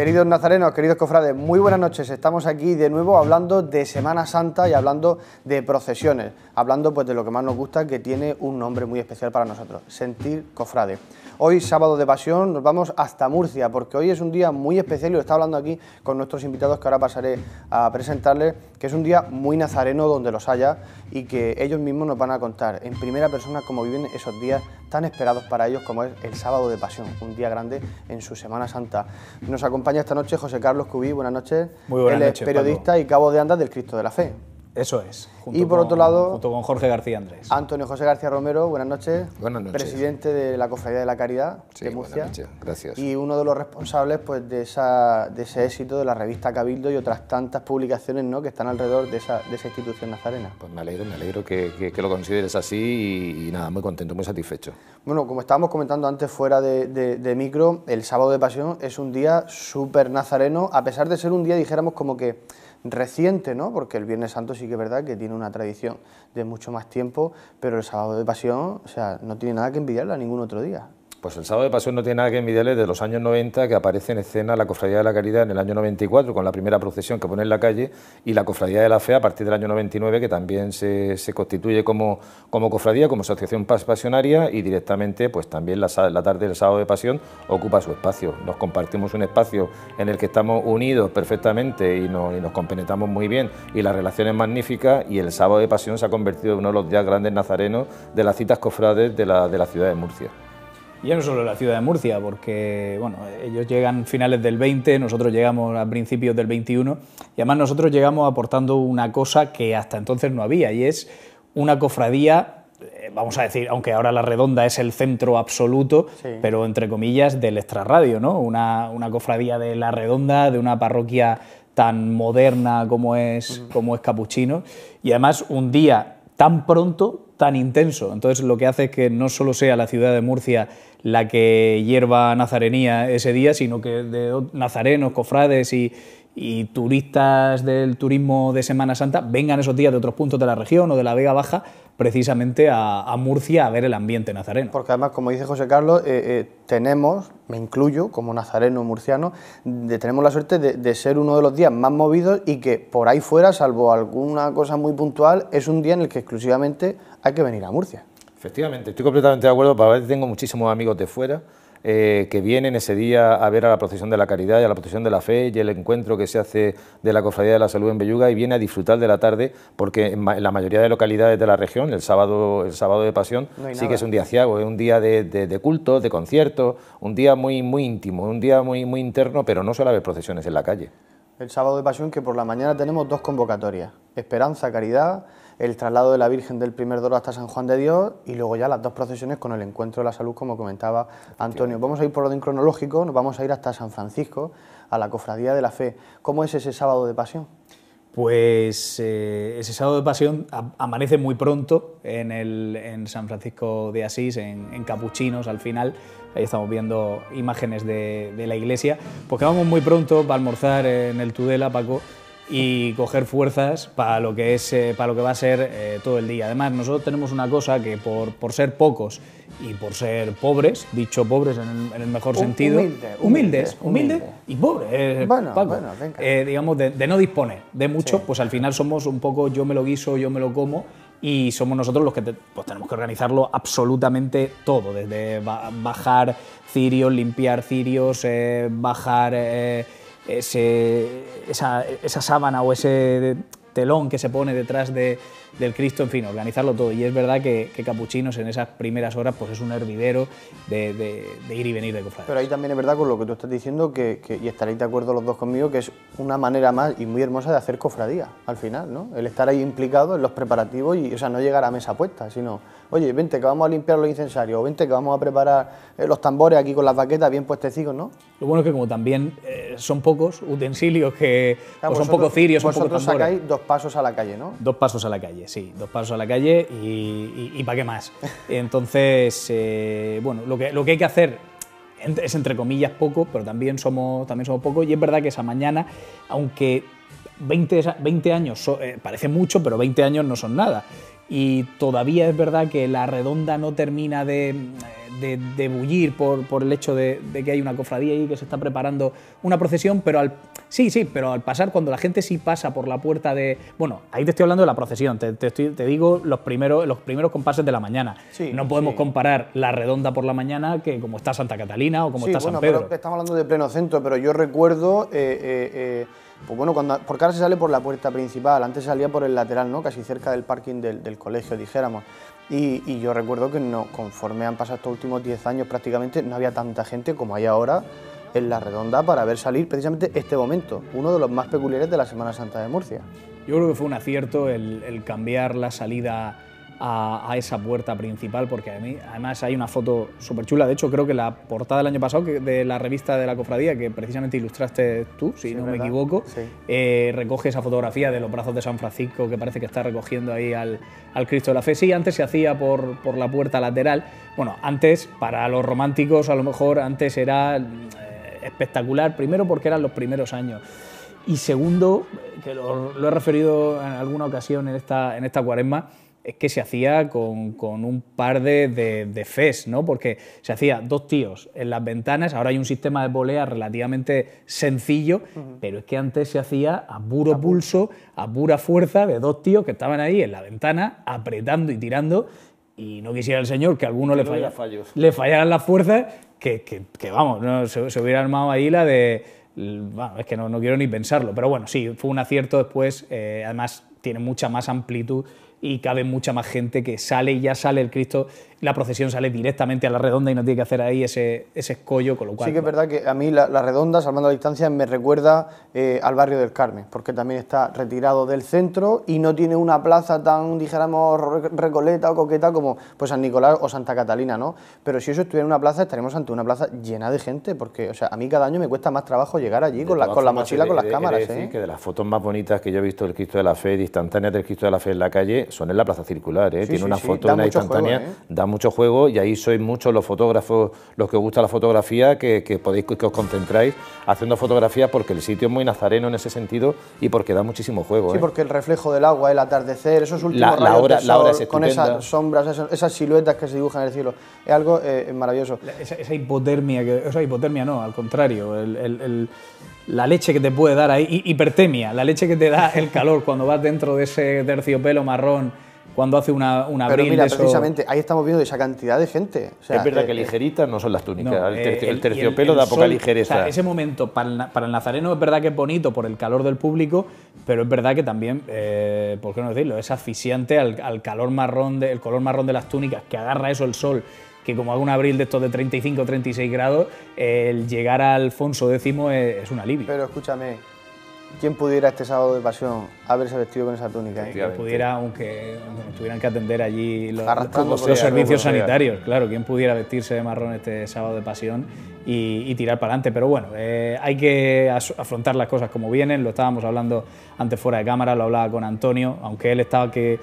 Queridos nazarenos, queridos cofrades, muy buenas noches. Estamos aquí de nuevo hablando de Semana Santa y hablando de procesiones, hablando pues de lo que más nos gusta que tiene un nombre muy especial para nosotros, sentir cofrade. Hoy, sábado de pasión, nos vamos hasta Murcia, porque hoy es un día muy especial y lo está hablando aquí con nuestros invitados que ahora pasaré a presentarles, que es un día muy nazareno donde los haya y que ellos mismos nos van a contar en primera persona cómo viven esos días tan esperados para ellos como es el sábado de pasión, un día grande en su Semana Santa. Nos acompaña esta noche José Carlos Cubí, buenas noches. Muy buenas Él es periodista y cabo de andas del Cristo de la Fe. Eso es. y por otro lado, junto con Jorge García Andrés. Antonio José García Romero, buenas noches. Buenas noches. Presidente de la Cofradía de la Caridad de Murcia. Gracias. Y uno de los responsables pues, de, esa, de ese éxito de la revista Cabildo y otras tantas publicaciones ¿no? que están alrededor de esa, esa institución nazarena. Pues me alegro, me alegro que, lo consideres así y, nada, muy contento, muy satisfecho. Bueno, como estábamos comentando antes fuera de, de micro, el sábado de pasión es un día súper nazareno, a pesar de ser un día, dijéramos, como que reciente, ¿no? porque el Viernes Santo sí que es verdad que tiene una tradición de mucho más tiempo, pero el Sábado de Pasión o sea, no tiene nada que envidiarle a ningún otro día. Pues el sábado de pasión no tiene nada que envidiarle de los años 90 que aparece en escena la Cofradía de la Caridad en el año 94 con la primera procesión que pone en la calle y la Cofradía de la Fe a partir del año 99 que también se, constituye como, cofradía, como asociación pasionaria y directamente pues también la, tarde del sábado de pasión ocupa su espacio. Nos compartimos un espacio en el que estamos unidos perfectamente y nos, muy bien y la relación es magnífica y el sábado de pasión se ha convertido en uno de los días grandes nazarenos de las citas cofrades de la ciudad de Murcia. Y no solo la ciudad de Murcia, porque bueno, ellos llegan finales del 20, nosotros llegamos a principios del 21, y además nosotros llegamos aportando una cosa que hasta entonces no había, y es una cofradía, eh, vamos a decir, aunque ahora la redonda es el centro absoluto, pero entre comillas del extrarradio, ¿no? Una, una cofradía de la redonda, de una parroquia tan moderna como es, como es Capuchino, y además un día tan pronto tan intenso. Entonces lo que hace es que no solo sea la ciudad de Murcia la que hierva nazarenía ese día, sino que de nazarenos, cofrades y, y turistas del turismo de Semana Santa vengan esos días de otros puntos de la región o de la Vega Baja precisamente a, Murcia a ver el ambiente nazareno. Porque además, como dice José Carlos, eh, eh, tenemos, me incluyo como nazareno murciano, tenemos la suerte de, ser uno de los días más movidos y que por ahí fuera, salvo alguna cosa muy puntual, es un día en el que exclusivamente hay que venir a Murcia. Efectivamente, estoy completamente de acuerdo, para ver, tengo muchísimos amigos de fuera eh, que vienen ese día a ver a la procesión de la caridad y a la procesión de la fe y el encuentro que se hace de la Cofradía de la Salud en Belluga y viene a disfrutar de la tarde porque en, la mayoría de localidades de la región, el sábado, el sábado de Pasión, sí que es un día ciago, es un día de, culto, de cultos, de conciertos, un día muy, muy íntimo, un día muy, muy interno, pero no suele haber procesiones en la calle. El sábado de Pasión que por la mañana tenemos dos convocatorias, Esperanza, Caridad el traslado de la Virgen del primer Dolor hasta San Juan de Dios y luego ya las dos procesiones con el encuentro de la salud, como comentaba Antonio. Vamos a ir por orden cronológico, nos vamos a ir hasta San Francisco, a la Cofradía de la Fe. ¿Cómo es ese sábado de pasión? Pues eh, ese sábado de pasión amanece muy pronto en, el, en San Francisco de Asís, en, Capuchinos al final. Ahí estamos viendo imágenes de, de la iglesia. Pues vamos muy pronto para almorzar en el Tudela, Paco, y coger fuerzas para lo que, es, eh, para lo que va a ser eh, todo el día. Además, nosotros tenemos una cosa que por, por ser pocos y por ser pobres, dicho pobres en el, mejor sentido, humildes, humildes, y pobres, eh, Bueno, bueno, venga. digamos, de, no disponer de mucho, pues al final somos un poco yo me lo guiso, yo me lo como. Y somos nosotros los que pues tenemos que organizarlo absolutamente todo, desde bajar cirios, limpiar cirios, bajar ese, esa, sábana o ese telón que se pone detrás de, del Cristo, en fin, organizarlo todo. Y es verdad que, Capuchinos en esas primeras horas pues es un hervidero de, ir y venir de cofradías. Pero ahí también es verdad con lo que tú estás diciendo, que, y estaréis de acuerdo los dos conmigo, que es una manera más y muy hermosa de hacer cofradía al final, ¿no? El estar ahí implicado en los preparativos y, o sea, no llegar a mesa puesta, sino, oye, vente que vamos a limpiar los incensarios, o vente que vamos a preparar eh, los tambores aquí con las baquetas bien puestecicos, ¿no? Lo bueno es que como también eh, son pocos utensilios que... O son pocos cirios, son pocos Vosotros sacáis dos pasos a la calle, ¿no? Dos pasos a la calle sí, dos pasos a la calle y, y, para qué más. Entonces, eh, bueno, lo que, lo que hay que hacer es entre comillas poco, pero también somos, también somos poco y es verdad que esa mañana, aunque 20, años eh, parece mucho, pero 20 años no son nada. Y todavía es verdad que la redonda no termina de, bullir por, por, el hecho de, que hay una cofradía y que se está preparando una procesión, pero al, sí, sí, pero al pasar, cuando la gente sí pasa por la puerta de... Bueno, ahí te estoy hablando de la procesión, te, digo los primeros, los primeros compases de la mañana. no podemos comparar la redonda por la mañana que como está Santa Catalina o como está San Pedro. estamos hablando de pleno centro, pero yo recuerdo... Eh, eh, pues bueno, cuando, por ahora se sale por la puerta principal, antes salía por el lateral, ¿no? Casi cerca del parking del, colegio, dijéramos. Y, yo recuerdo que no, conforme han pasado estos últimos 10 años prácticamente, no había tanta gente como hay ahora en la redonda para ver salir precisamente este momento, uno de los más peculiares de la Semana Santa de Murcia. Yo creo que fue un acierto el cambiar la salida a, esa puerta principal, porque a mí, además hay una foto súper chula. De hecho, creo que la portada del año pasado de la revista de la cofradía, que precisamente ilustraste tú, si no me equivoco, eh, recoge esa fotografía de los brazos de San Francisco, que parece que está recogiendo ahí al, al Cristo de la Fe. Sí, antes se hacía por, la puerta lateral. Bueno, antes, para los románticos, a lo mejor antes era eh, espectacular, primero porque eran los primeros años. Y segundo, que lo, lo he referido en alguna ocasión en esta, en esta cuaresma, es que se hacía con, un par de, de, FES, ¿no? Porque se hacía dos tíos en las ventanas, ahora hay un sistema de volea relativamente sencillo, pero es que antes se hacía a puro pulso, a pura fuerza de dos tíos que estaban ahí en la ventana apretando y tirando y no quisiera el señor que alguno le, falla, le, fallaran las fuerzas, que, vamos, ¿no? se, hubiera armado ahí la de... es que no, quiero ni pensarlo, pero bueno, sí, fue un acierto después, eh, además tiene mucha más amplitud y cabe mucha más gente que sale y ya sale el Cristo la procesión sale directamente a la redonda y no tiene que hacer ahí ese, escollo, con lo cual... Sí que es verdad que a mí la, redonda, salvando la distancia, me recuerda eh, al barrio del Carmen, porque también está retirado del centro y no tiene una plaza tan, dijéramos, recoleta o coqueta como pues San Nicolás o Santa Catalina, ¿no? Pero si eso estuviera en una plaza, estaríamos ante una plaza llena de gente, porque, o sea, a mí cada año me cuesta más trabajo llegar allí con la, con la mochila, con las cámaras, ¿eh? que de las fotos más bonitas que yo he visto del Cristo de la Fe, instantáneas del Cristo de la Fe en la calle, son en la plaza circular, ¿eh? tiene una foto, una instantánea, ¿eh? mucho juego y ahí sois muchos los fotógrafos, los que os gusta la fotografía, que, podéis que os concentráis haciendo fotografías porque el sitio es muy nazareno en ese sentido y porque da muchísimo juego. Sí, ¿eh? porque el reflejo del agua, el atardecer, esos últimos la, con esas sombras, esas, siluetas que se dibujan en el cielo, es algo eh, maravilloso. esa, hipotermia, que, hipotermia no, al contrario, la leche que te puede dar ahí, hipertemia, la leche que te da el calor cuando vas dentro de ese terciopelo marrón cuando hace una, una Pero mira, precisamente, ahí estamos viendo esa cantidad de gente. es verdad eh, que eh. ligeritas no son las túnicas, el, eh, terciopelo da poca ligereza. O sea, ese momento para el, nazareno es verdad que es bonito por el calor del público, pero es verdad que también, ¿por qué no decirlo? Es asfixiante al, calor marrón, de, el color marrón de las túnicas, que agarra eso el sol que como hago un abril de estos de 35 o 36 grados, el llegar a Alfonso X es un alivio. Pero escúchame, ¿Quién pudiera este sábado de pasión haberse vestido con esa túnica? ¿eh? pudiera, aunque tuvieran que atender allí los, servicios sanitarios, claro, quién pudiera vestirse de marrón este sábado de pasión y, tirar para adelante. Pero bueno, eh, hay que afrontar las cosas como vienen, lo estábamos hablando antes fuera de cámara, lo hablaba con Antonio, aunque él estaba que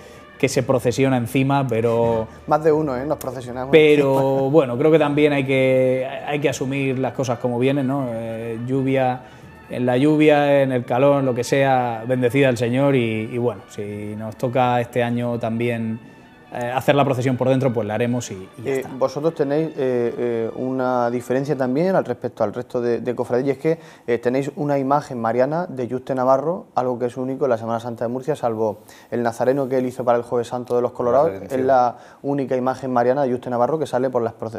se procesiona encima, pero... Más de uno, ¿eh? Nos procesionamos. Pero bueno, creo que también hay que, hay que asumir las cosas como vienen, ¿no? Eh, lluvia en la lluvia, en el calor, lo que sea, bendecida al Señor y, y bueno, si nos toca este año también eh, hacer la procesión por dentro, pues la haremos y, ya eh, Vosotros tenéis eh, una diferencia también al respecto al resto de, y es que tenéis una imagen mariana de Juste Navarro, algo que es único en la Semana Santa de Murcia, salvo el nazareno que él hizo para el Jueves Santo de los Colorados, es la única imagen mariana de Juste Navarro que sale por las, por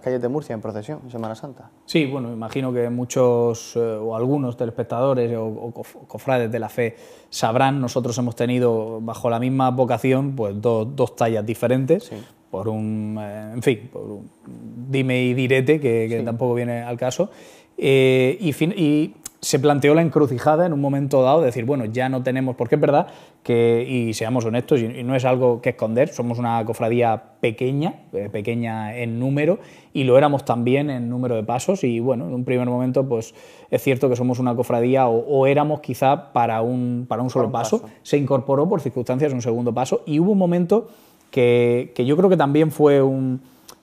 calles de Murcia en procesión en Semana Santa. Sí, bueno, imagino que muchos o algunos telespectadores o, o cofrades de la fe sabrán, nosotros hemos tenido bajo la misma vocación pues dos tallas diferentes. Por un, eh, en fin, por un dime y direte que, tampoco viene al caso. Eh, y, fin, se planteó la encrucijada en un momento dado de decir, bueno, ya no tenemos, porque es verdad que, y seamos honestos, y, no es algo que esconder, somos una cofradía pequeña, eh, pequeña en número, y lo éramos también en número de pasos, y bueno, en un primer momento, pues es cierto que somos una cofradía, o, éramos quizá para un, para un solo paso. se incorporó por circunstancias un segundo paso, y hubo un momento que, yo creo que también fue un...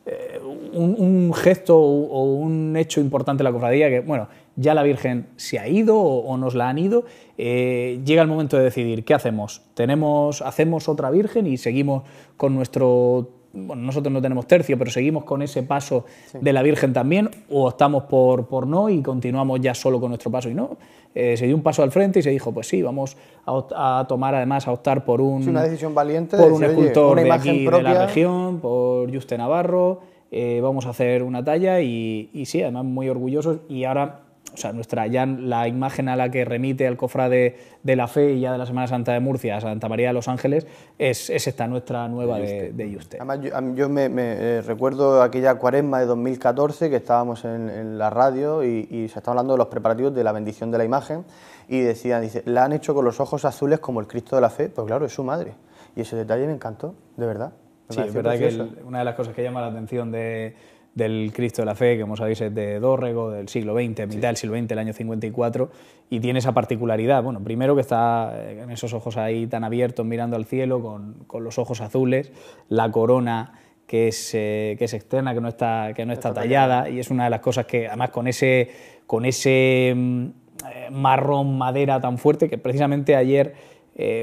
Eh, un, gesto o, un hecho importante de la cofradía que, bueno, ya la Virgen se ha ido o, nos la han ido, eh, llega el momento de decidir qué hacemos. Tenemos, hacemos otra Virgen y seguimos con nuestro bueno, nosotros no tenemos tercio, pero seguimos con ese paso de la Virgen también, o optamos por, por, no y continuamos ya solo con nuestro paso. Y no, eh, se dio un paso al frente y se dijo, pues sí, vamos a, tomar además, a optar por un... Es una decisión valiente. Por un escultor de aquí, de la región, por Juste Navarro, eh, vamos a hacer una talla y, y sí, además muy orgullosos. Y ahora o sea, nuestra, ya la imagen a la que remite el cofrade de la fe y ya de la Semana Santa de Murcia, a Santa María de los Ángeles, es, esta nuestra nueva de, de Yuste. Además, yo, me, eh, recuerdo aquella cuaresma de 2014 que estábamos en, la radio y, se estaba hablando de los preparativos de la bendición de la imagen y decían, dice, la han hecho con los ojos azules como el Cristo de la fe, pues claro, es su madre. Y ese detalle me encantó, de verdad. sí, es verdad que es una de las cosas que llama la atención de del Cristo de la Fe, que como sabéis es de Dórrego, del siglo XX, mitad del siglo XX, el año 54, y tiene esa particularidad. Bueno, primero que está eh, en esos ojos ahí tan abiertos, mirando al cielo, con, los ojos azules, la corona que es, eh, que es externa, que no está, que no está, tallada, y es una de las cosas que, además, con ese, con ese mm, eh, marrón madera tan fuerte, que precisamente ayer,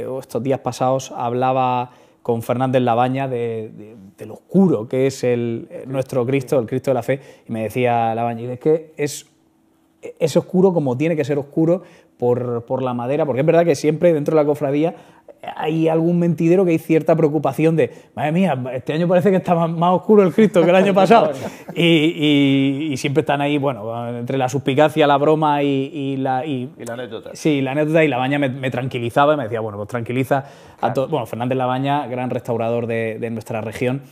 o estos días pasados, hablaba con Fernández Labaña de, lo oscuro que es el, eh, nuestro Cristo, el Cristo de la fe, y me decía Labaña, es que es, es oscuro como tiene que ser oscuro por, por, la madera, porque es verdad que siempre dentro de la cofradía hay algún mentidero que hay cierta preocupación de, madre mía, este año parece que está más, oscuro el Cristo que el año pasado. y, siempre están ahí, bueno, entre la suspicacia, la broma y, y la... Y, la anécdota. Sí, la anécdota y la baña me, tranquilizaba y me decía, bueno, pues tranquiliza a todos. Bueno, Fernández Labaña, gran restaurador de, nuestra región.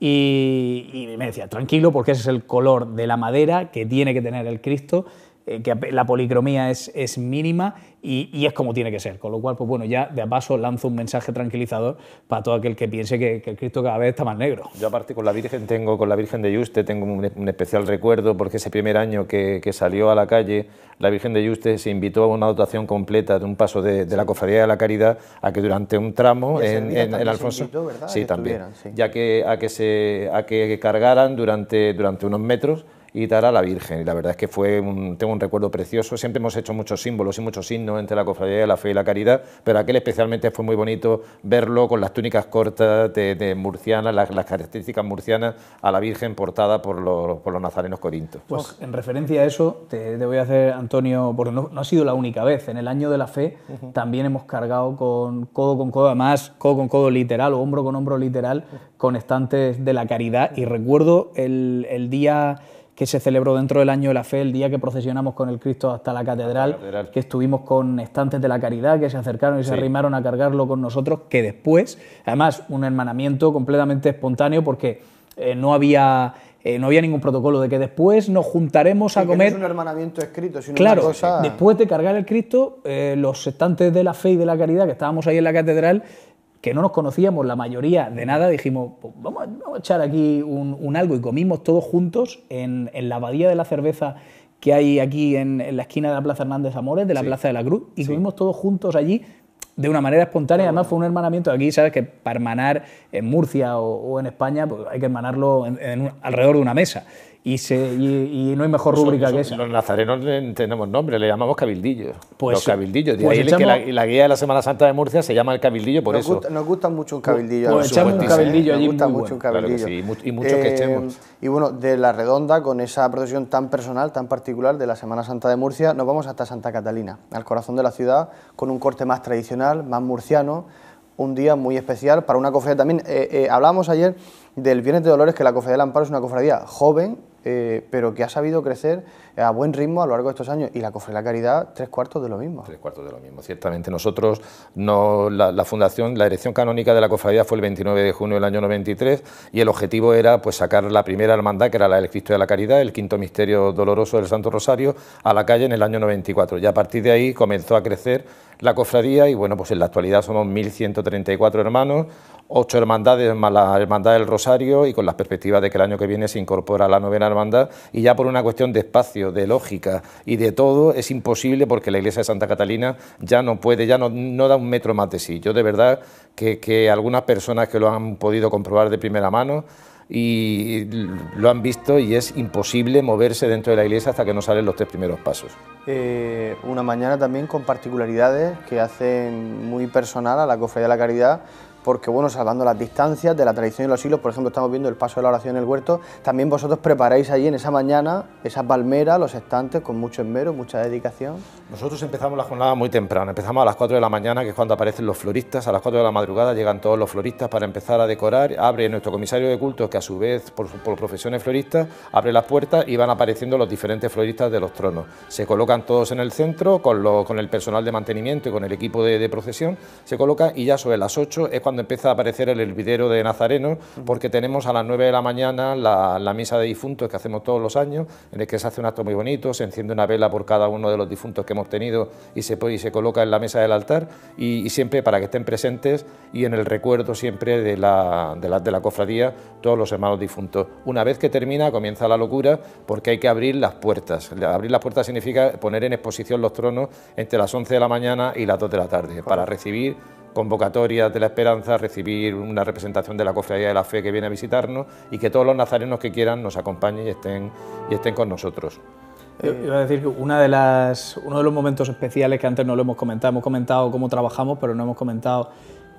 y me decía, tranquilo, porque ese es el color de la madera que tiene que tener el Cristo eh, que la policromía es, mínima y, es como tiene que ser. Con lo cual, pues bueno, ya de paso lanzo un mensaje tranquilizador para todo aquel que piense que, el Cristo cada vez está más negro. Yo aparte con la Virgen tengo, con la Virgen de Yuste tengo un, especial recuerdo porque ese primer año que, salió a la calle, la Virgen de Yuste se invitó a una dotación completa de un paso de, la Cofradía de la Caridad a que durante un tramo en, el Alfonso... sí, también. Ya que a que se que cargaran durante, durante unos metros ...y tal a la Virgen. Y la verdad es que fue un, tengo un recuerdo precioso. Siempre hemos hecho muchos símbolos y muchos signos entre la cofradía de la fe y la caridad, pero aquel especialmente fue muy bonito verlo con las túnicas cortas de, murcianas, las, características murcianas a la Virgen portada por los, por los nazarenos corintos. Pues en referencia a eso, te, voy a hacer, Antonio, porque no, ha sido la única vez. En el año de la fe también hemos cargado con codo con codo, además codo con codo literal o hombro con hombro literal, con estantes de la caridad. Y recuerdo el, el día que se celebró dentro del Año de la Fe, el día que procesionamos con el Cristo hasta la catedral, que estuvimos con estantes de la caridad que se acercaron y se arrimaron a cargarlo con nosotros, que después, además, un hermanamiento completamente espontáneo porque eh, no había eh, no había ningún protocolo de que después nos juntaremos a comer. no es un hermanamiento escrito, sino claro, después de cargar el Cristo, eh, los estantes de la fe y de la caridad que estábamos ahí en la catedral que no nos conocíamos la mayoría de nada, dijimos, pues vamos, a echar aquí un, algo y comimos todos juntos en, la abadía de la cerveza que hay aquí en, la esquina de la Plaza Hernández Amores, de la Plaza de la Cruz, y comimos todos juntos allí de una manera espontánea. Además, fue un hermanamiento aquí, ¿sabes? Que para hermanar en Murcia o, en España, pues hay que hermanarlo alrededor de una mesa. Y, no hay mejor rúbrica que esa. Los nazarenos tenemos nombre, le llamamos cabildillo... Pues los cabildillos. Pues la, guía de la Semana Santa de Murcia se llama el cabildillo por eso. nos gustan mucho un cabildillo. Nos gusta mucho un cabildillo. y, muchos que eh, echemos. Y bueno, de La Redonda, con esa procesión tan personal, tan particular de la Semana Santa de Murcia, nos vamos hasta Santa Catalina, al corazón de la ciudad, con un corte más tradicional, más murciano, un día muy especial para una cofradía. También eh, eh hablábamos ayer del Viernes de Dolores, que la Cofradía del Amparo es una cofradía joven, eh, pero que ha sabido crecer a buen ritmo a lo largo de estos años. Y la cofradía de la Caridad, tres cuartos de lo mismo. Tres cuartos de lo mismo, ciertamente. Nosotros, no, la, fundación, la erección canónica de la Cofradía fue el 29 de junio del año 93 y el objetivo era pues sacar la primera hermandad, que era la del Cristo de la Caridad, el quinto misterio doloroso del Santo Rosario, a la calle en el año 94. Y a partir de ahí comenzó a crecer la cofradía y bueno, pues en la actualidad somos 1.134 hermanos, ocho hermandades más la hermandad del Rosario y con las perspectivas de que el año que viene se incorpora la novena hermandad y ya por una cuestión de espacio, de lógica y de todo es imposible porque la iglesia de Santa Catalina ya no puede, ya no, da un metro más de sí. Yo de verdad que, algunas personas que lo han podido comprobar de primera mano y lo han visto y es imposible moverse dentro de la iglesia hasta que no salen los tres primeros pasos. Eh, una mañana también con particularidades que hacen muy personal a la cofre de la Caridad porque bueno, salvando las distancias de la tradición y los siglos, por ejemplo, estamos viendo el paso de la oración en el huerto, también vosotros preparáis allí en esa mañana esas palmeras, los estantes, con mucho esmero, mucha dedicación. Nosotros empezamos la jornada muy temprano, empezamos a las 4 de la mañana, que es cuando aparecen los floristas, a las 4 de la madrugada llegan todos los floristas para empezar a decorar, abre nuestro comisario de cultos, que a su vez, por, profesiones floristas, abre las puertas y van apareciendo los diferentes floristas de los tronos. Se colocan todos en el centro, con, el personal de mantenimiento y con el equipo de, de procesión, se colocan y ya sobre las 8 es cuando ...donde empieza a aparecer el hervidero de Nazareno, porque tenemos a las 9 de la mañana la, misa de difuntos que hacemos todos los años, en el que se hace un acto muy bonito, se enciende una vela por cada uno de los difuntos que hemos tenido y se, se coloca en la mesa del altar, y, siempre para que estén presentes y en el recuerdo siempre de la, de la, de la cofradía, todos los hermanos difuntos. Una vez que termina, comienza la locura, porque hay que abrir las puertas. Abrir las puertas significa poner en exposición los tronos entre las 11 de la mañana y las 2 de la tarde, para recibir convocatoria de la esperanza, recibir una representación de la Cofradía de la Fe que viene a visitarnos y que todos los nazarenos que quieran nos acompañen y estén, y estén con nosotros. Eh, iba a decir que uno de los momentos especiales que antes no lo hemos comentado, hemos comentado cómo trabajamos, pero no hemos comentado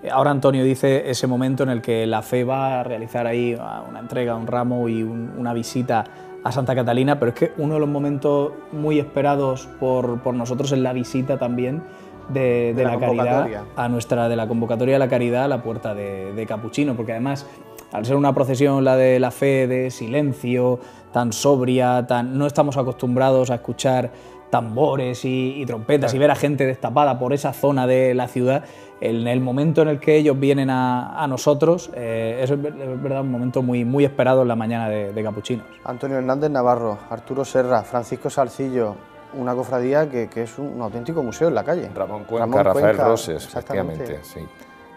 eh, Ahora Antonio dice ese momento en el que la fe va a realizar ahí una entrega, un ramo y una visita a Santa Catalina, pero es que uno de los momentos muy esperados por, por nosotros es la visita también de, la, caridad a nuestra de la convocatoria de la caridad a la puerta de, Capuchino, porque además al ser una procesión la de la fe de silencio, tan sobria, tan no estamos acostumbrados a escuchar tambores y, trompetas y ver a gente destapada por esa zona de la ciudad, en el momento en el que ellos vienen a, a nosotros, eh, es, verdad un momento muy, muy esperado en la mañana de, de Capuchinos. Antonio Hernández Navarro, Arturo Serra, Francisco Salcillo, una cofradía que, es un auténtico museo en la calle. Ramón Cuenca, Rafael Roses, efectivamente,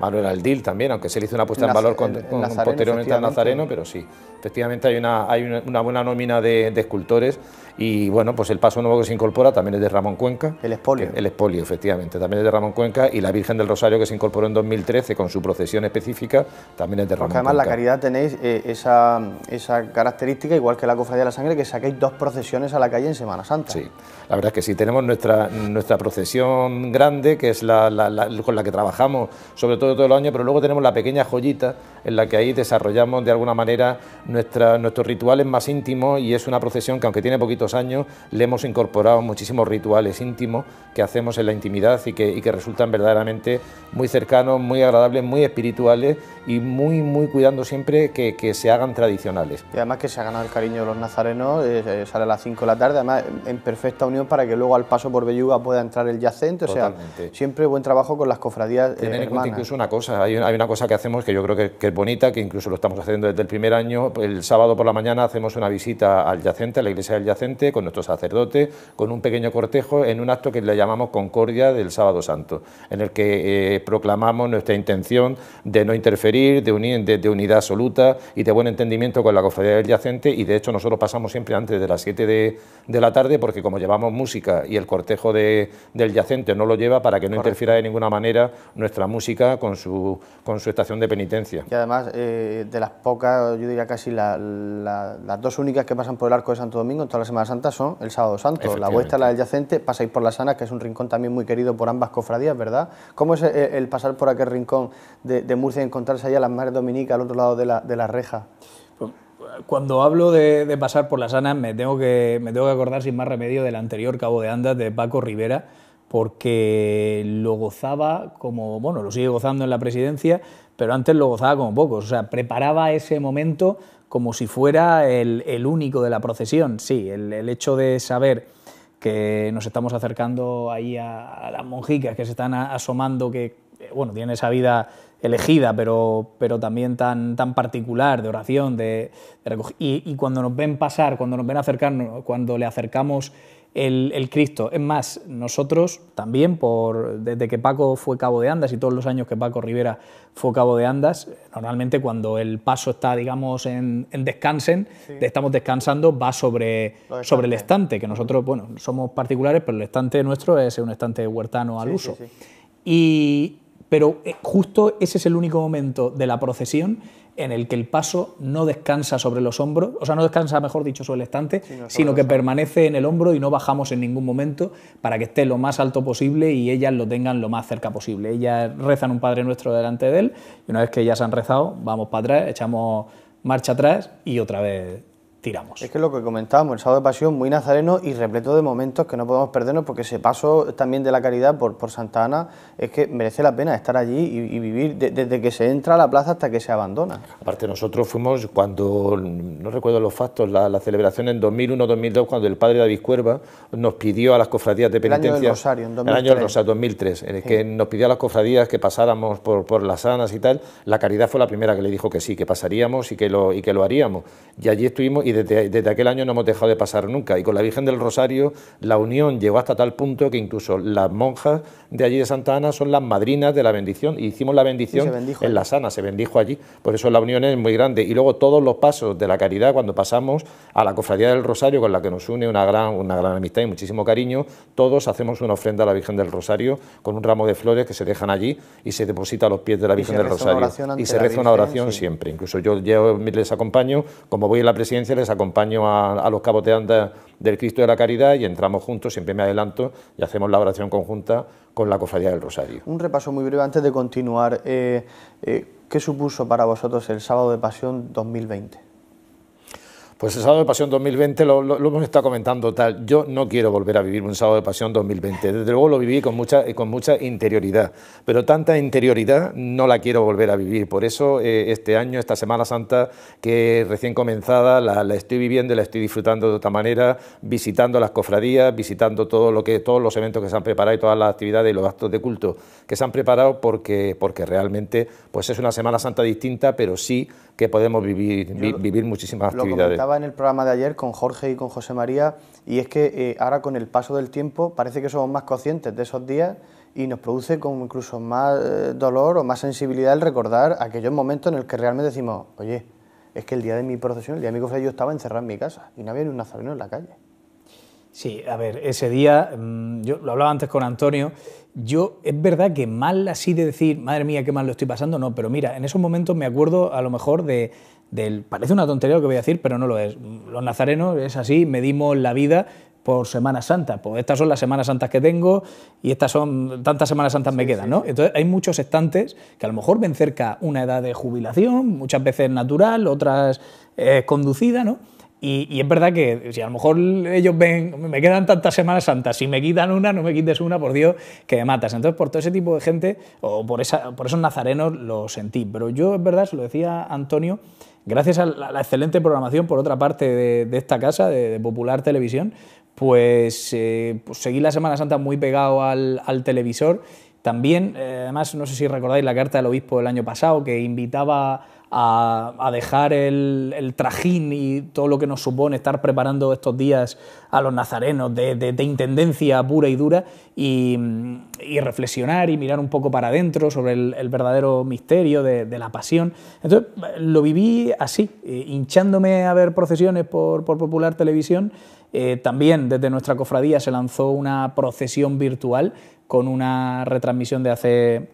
Manuel Aldil también, aunque se le hizo una puesta en, valor con, posteriormente al Nazareno, pero sí, efectivamente hay una, hay una buena nómina de escultores y bueno, pues el paso nuevo que se incorpora también es de Ramón Cuenca. El espolio. el espolio, efectivamente, también es de Ramón Cuenca. Y la Virgen del Rosario que se incorporó en 2013 con su procesión específica también es de Ramón Cuenca... además la caridad tenéis eh, esa, esa característica, igual que la Cofradía de la Sangre, que saquéis dos procesiones a la calle en Semana Santa. Sí, la verdad es que sí, tenemos nuestra, nuestra procesión grande, que es la, con la que trabajamos sobre todo todo el año, pero luego tenemos la pequeña joyita en la que ahí desarrollamos de alguna manera nuestros rituales más íntimos y es una procesión que aunque tiene poquito años le hemos incorporado muchísimos rituales íntimos que hacemos en la intimidad y que, resultan verdaderamente muy cercanos, muy agradables, muy espirituales y muy, muy cuidando siempre que, se hagan tradicionales. Y además que se ha ganado el cariño de los nazarenos, eh, eh, sale a las 5 de la tarde, además en perfecta unión para que luego al paso por Belluga pueda entrar el yacente, o sea, siempre buen trabajo con las cofradías. Eh, en incluso una cosa, hay una, cosa que hacemos que yo creo que es bonita, que incluso lo estamos haciendo desde el primer año, el sábado por la mañana hacemos una visita al yacente, a la iglesia del yacente, con nuestros sacerdotes, con un pequeño cortejo en un acto que le llamamos Concordia del Sábado Santo, en el que eh, proclamamos nuestra intención de no interferir, de, unidad absoluta y de buen entendimiento con la cofradía del yacente y de hecho nosotros pasamos siempre antes de las 7 de, la tarde porque como llevamos música y el cortejo del yacente no lo lleva para que no interfiera de ninguna manera nuestra música con su, estación de penitencia. Y además eh, de las pocas, yo diría casi las dos únicas que pasan por el arco de Santo Domingo santas Santa son el Sábado Santo. La vuestra, la adyacente, pasáis por las sanas que es un rincón también muy querido por ambas cofradías, ¿verdad? ¿Cómo es eh, el pasar por aquel rincón de, Murcia y encontrarse allá a las mares dominicas al otro lado de la, de la reja? Pues, cuando hablo de, pasar por las sanas me tengo, que, me tengo que acordar sin más remedio del anterior Cabo de Andas de Paco Rivera, porque lo gozaba como, bueno, lo sigue gozando en la presidencia, pero antes lo gozaba como pocos, o sea, preparaba ese momento como si fuera el, único de la procesión. Sí, el, hecho de saber que nos estamos acercando ahí a, las monjicas que se están asomando, que eh, bueno, tienen esa vida elegida, pero, pero también tan, tan particular, de oración, de, de y, y, cuando nos ven pasar, cuando nos ven acercarnos, cuando le acercamos el, Cristo. Es más, nosotros también, por, desde que Paco fue cabo de Andas y todos los años que Paco Rivera fue cabo de Andas, normalmente cuando el paso está, digamos, en, descansen, estamos descansando, va sobre, sobre el estante, que nosotros, bueno, somos particulares, pero el estante nuestro es un estante huertano al uso. y, pero eh, justo ese es el único momento de la procesión en el que el paso no descansa sobre los hombros, o sea, no descansa, mejor dicho, sobre el estante, sino que permanece en el hombro y no bajamos en ningún momento para que esté lo más alto posible y ellas lo tengan lo más cerca posible. Ellas rezan un Padre Nuestro delante de él y una vez que ellas han rezado, vamos para atrás, echamos marcha atrás y otra vez es que lo que comentábamos, el sábado de pasión muy nazareno y repleto de momentos que no podemos perdernos porque ese paso también de la caridad por, por Santa Ana es que merece la pena estar allí y, vivir desde que se entra a la plaza hasta que se abandona. Aparte nosotros fuimos cuando, no recuerdo los factos, la, celebración en 2001-2002 cuando el padre David Cuerva nos pidió a las cofradías de penitencia... El año del Rosario, en 2003. El año Rosario, 2003, en el que nos pidió a las cofradías que pasáramos por, por las sanas y tal, la caridad fue la primera que le dijo que sí, que pasaríamos y que lo, y que lo haríamos. Y allí estuvimos y desde, aquel año no hemos dejado de pasar nunca. Y con la Virgen del Rosario la unión llegó hasta tal punto que incluso las monjas de allí de Santa Ana son las madrinas de la bendición. Y hicimos la bendición en la sana, se bendijo allí. Por eso la unión es muy grande. Y luego todos los pasos de la caridad, cuando pasamos a la Cofradía del Rosario, con la que nos une una gran, una gran amistad y muchísimo cariño, todos hacemos una ofrenda a la Virgen del Rosario con un ramo de flores que se dejan allí y se deposita a los pies de la Virgen del Rosario. Y se reza una oración, siempre. Incluso yo, les acompaño, como voy en la presidencia, acompaño a, los caboteantes del Cristo de la Caridad y entramos juntos, siempre me adelanto, y hacemos la oración conjunta con la Cofradía del Rosario. Un repaso muy breve antes de continuar. Eh, eh, ¿Qué supuso para vosotros el Sábado de Pasión 2020? Pues el sábado de pasión 2020 lo, lo, hemos estado comentando tal. Yo no quiero volver a vivir un sábado de pasión 2020. Desde luego lo viví con mucha, eh, con mucha interioridad, pero tanta interioridad no la quiero volver a vivir. Por eso eh, este año, esta Semana Santa que recién comenzada, la, estoy viviendo, la estoy disfrutando de otra manera, visitando las cofradías, visitando todo lo que, todos los eventos que se han preparado y todas las actividades y los actos de culto que se han preparado porque, porque realmente pues es una Semana Santa distinta, pero sí que podemos vivir, vivir muchísimas lo actividades. Lo comentaba en el programa de ayer con Jorge y con José María, y es que eh, ahora con el paso del tiempo parece que somos más conscientes de esos días y nos produce como incluso más eh, dolor o más sensibilidad el recordar aquellos momentos en los que realmente decimos, oye, es que el día de mi procesión, el día de mi cofre... yo estaba encerrado en mi casa y no había ni un nazareno en la calle. Sí, a ver, ese día, mm, yo lo hablaba antes con Antonio, yo es verdad que mal así de decir, madre mía, qué mal lo estoy pasando, no, pero mira, en esos momentos me acuerdo a lo mejor de, del, parece una tontería lo que voy a decir, pero no lo es. Los nazarenos es así, medimos la vida por Semana Santa. Pues estas son las Semanas Santas que tengo y estas son tantas Semanas Santas me quedan, ¿no? Entonces hay muchos estantes que a lo mejor ven cerca una edad de jubilación, muchas veces natural, otras eh, conducida, ¿no? Y, es verdad que si a lo mejor ellos ven, me quedan tantas Semanas Santas, si me quitan una, no me quites una, por Dios, que me matas. Entonces, por todo ese tipo de gente, o por, esa, por esos nazarenos, lo sentí. Pero yo, es verdad, se lo decía Antonio, gracias a la, excelente programación, por otra parte, de, esta casa, de, Popular Televisión, pues, eh, pues, seguí la Semana Santa muy pegado al, televisor. También, eh, además, no sé si recordáis la carta del obispo del año pasado, que invitaba a, dejar el, trajín y todo lo que nos supone estar preparando estos días a los nazarenos de, intendencia pura y dura y, reflexionar y mirar un poco para adentro sobre el, verdadero misterio de, la pasión. Entonces lo viví así, eh, hinchándome a ver procesiones por, popular televisión. Eh, también desde nuestra cofradía se lanzó una procesión virtual con una retransmisión de hace,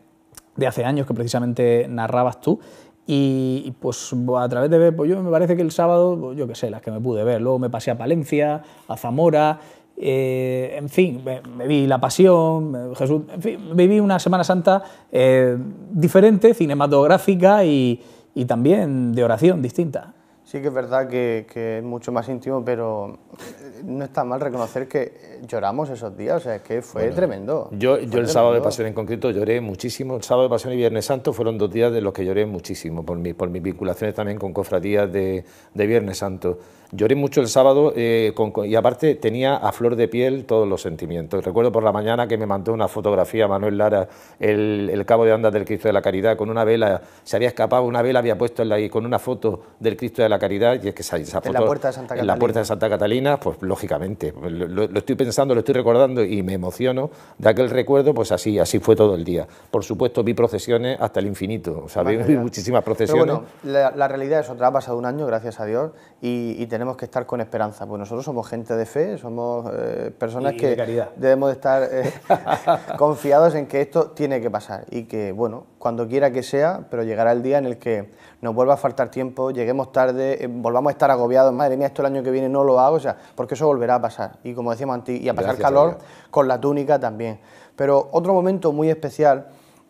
de hace años que precisamente narrabas tú y pues a través de ver, pues yo me parece que el sábado, pues, yo qué sé, las que me pude ver. Luego me pasé a Palencia, a Zamora, eh, en fin, me, vi La Pasión, Jesús, en fin, viví una Semana Santa eh, diferente, cinematográfica y también de oración distinta. Sí que es verdad que, es mucho más íntimo, pero eh, no está mal reconocer que eh, lloramos esos días, o sea, es que fue tremendo. Yo, yo el sábado de Pasión en concreto lloré muchísimo, el sábado de Pasión y Viernes Santo fueron dos días de los que lloré muchísimo, por, mi, por mis vinculaciones también con cofradías de Viernes Santo. Lloré mucho el sábado eh, y aparte tenía a flor de piel todos los sentimientos. Recuerdo por la mañana que me mandó una fotografía Manuel Lara, el, cabo de andas del Cristo de la Caridad, con una vela, se había escapado, una vela había puesto en con una foto del Cristo de la Caridad y es que esa, esa foto... En la puerta de Santa Catalina. En la puerta de Santa Catalina, pues lógicamente, lo, estoy pensando, lo estoy recordando y me emociono de aquel recuerdo, pues así, así fue todo el día. Por supuesto vi procesiones hasta el infinito, o sea, vi, muchísimas procesiones. Pero bueno, la, realidad es otra, ha pasado un año, gracias a Dios, y, y tenemos que estar con esperanza, pues nosotros somos gente de fe, somos eh, personas que debemos estar eh, confiados en que esto tiene que pasar y que, bueno, cuando quiera que sea, pero llegará el día en el que nos vuelva a faltar tiempo, lleguemos tarde, eh, volvamos a estar agobiados, madre mía, esto el año que viene no lo hago, o sea, porque eso volverá a pasar y como decíamos antes, y a pasar calor con la túnica también. Pero otro momento muy especial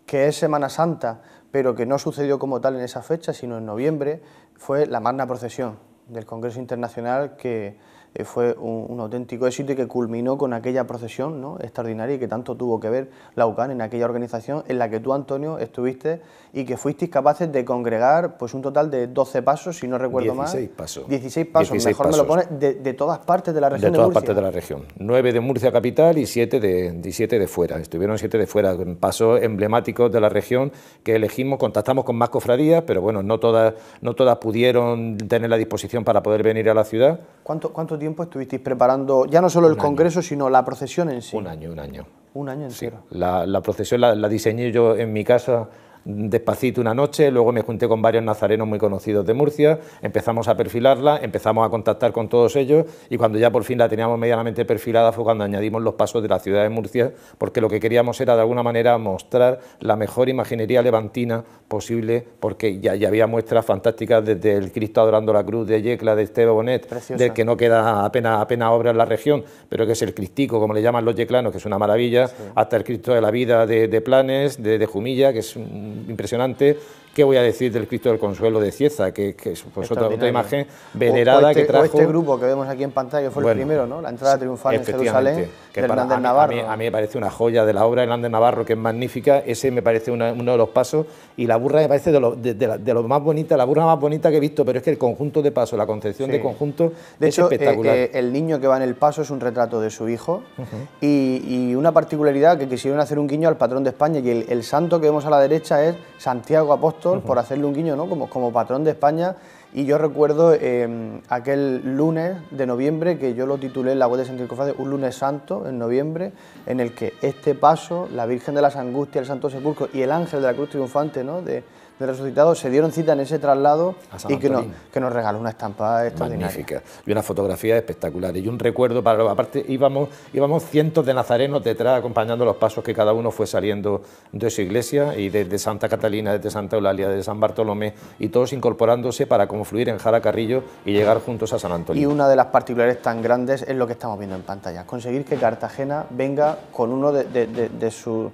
que es Semana Santa, pero que no sucedió como tal en esa fecha, sino en noviembre, fue la magna procesión del Congreso Internacional que eh, fue un, auténtico éxito y que culminó con aquella procesión ¿no? extraordinaria y que tanto tuvo que ver la UCAN en aquella organización en la que tú, Antonio, estuviste y que fuisteis capaces de congregar pues un total de 12 pasos, si no recuerdo mal. más. Pasos. 16 pasos. 16 pasos, mejor me lo pones, de, todas partes de la región. De todas de partes de la región. 9 de Murcia capital y 7 de, de fuera. Estuvieron 7 de fuera, pasos emblemáticos de la región que elegimos, contactamos con más cofradías, pero bueno, no todas, no todas pudieron tener la disposición para poder venir a la ciudad ¿Cuánto, ¿Cuánto tiempo estuvisteis preparando, ya no solo el congreso, sino la procesión en sí? Un año, un año. Un año entero. Sí. La, la, procesión la diseñé yo en mi casa despacito una noche, luego me junté con varios nazarenos muy conocidos de Murcia, empezamos a perfilarla, empezamos a contactar con todos ellos y cuando ya por fin la teníamos medianamente perfilada fue cuando añadimos los pasos de la ciudad de Murcia, porque lo que queríamos era de alguna manera mostrar la mejor imaginería levantina posible, porque ya, había muestras fantásticas desde el Cristo adorando la cruz de Yecla, de Esteban Bonet, del que no queda apenas, apenas obra en la región, pero que es el Cristico, como le llaman los yeclanos, que es una maravilla, hasta el Cristo de la Vida de, Planes, de, de Jumilla, que es un impresionante ¿Qué voy a decir del Cristo del Consuelo de Cieza, que, es pues, otra, imagen venerada este que trajo... este grupo que vemos aquí en pantalla fue el primero, ¿no? La entrada triunfal en Jerusalén de Navarro. A mí, me parece una joya de la obra de Hernández Navarro, que es magnífica. Ese me parece uno de los pasos. Y la burra me parece de lo, más bonita, la burra más bonita que he visto, pero es que el conjunto de pasos, la concepción de conjunto de es espectacular. Eh, eh, el niño que va en el paso es un retrato de su hijo y, una particularidad que quisieron hacer un guiño al patrón de España y el santo que vemos a la derecha es Santiago Apóstol por hacerle un guiño, ¿no? Como, como patrón de España. Y yo recuerdo eh, aquel lunes de noviembre que yo lo titulé en la web de San un lunes santo en noviembre, en el que este paso, la Virgen de las Angustias, el Santo Sepulcro y el Ángel de la Cruz Triunfante, ¿no? De, de resucitados, se dieron cita en ese traslado y que nos, que nos regaló una estampa extraordinaria. Magnífica. Y una fotografía espectacular. Y un recuerdo para los, Aparte, íbamos, íbamos cientos de nazarenos detrás acompañando los pasos que cada uno fue saliendo de su iglesia y desde Santa Catalina, desde Santa Eulalia, desde San Bartolomé y todos incorporándose para confluir en Jara Carrillo y llegar juntos a San Antonio. Y una de las particulares tan grandes es lo que estamos viendo en pantalla. Conseguir que Cartagena venga con uno de, de, de sus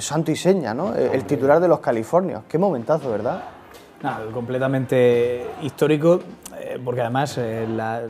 santo y seña, ¿no? El, titular de los californios. Qué momentazo, ¿verdad? completamente histórico, eh, porque además eh, las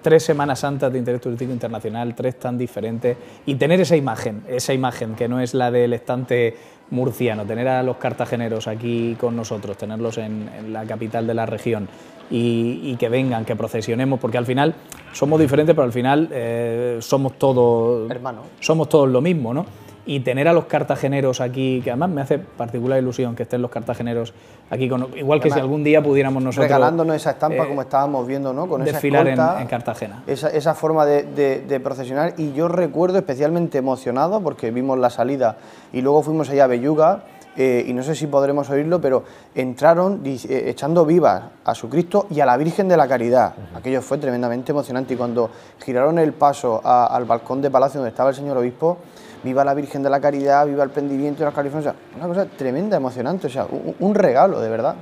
tres Semanas Santas de interés turístico internacional, tres tan diferentes, y tener esa imagen, esa imagen que no es la del estante murciano, tener a los cartageneros aquí con nosotros, tenerlos en, la capital de la región, y, que vengan, que procesionemos, porque al final somos diferentes, pero al final eh, somos todos. Hermanos. Somos todos lo mismo, ¿no? y tener a los cartageneros aquí, que además me hace particular ilusión que estén los cartageneros aquí, con, igual que si algún día pudiéramos nosotros... Regalándonos esa estampa eh, como estábamos viendo, ¿no? Con esa en, en, Cartagena. Esa, forma de, de, procesionar y yo recuerdo especialmente emocionado porque vimos la salida y luego fuimos allá a Belluga eh, y no sé si podremos oírlo, pero entraron eh, echando vivas a su Cristo y a la Virgen de la Caridad. Aquello fue tremendamente emocionante y cuando giraron el paso al balcón de palacio donde estaba el señor obispo, viva la Virgen de la Caridad, viva el Pendimiento de las Californias, una cosa tremenda, emocionante, o sea, un regalo, de verdad.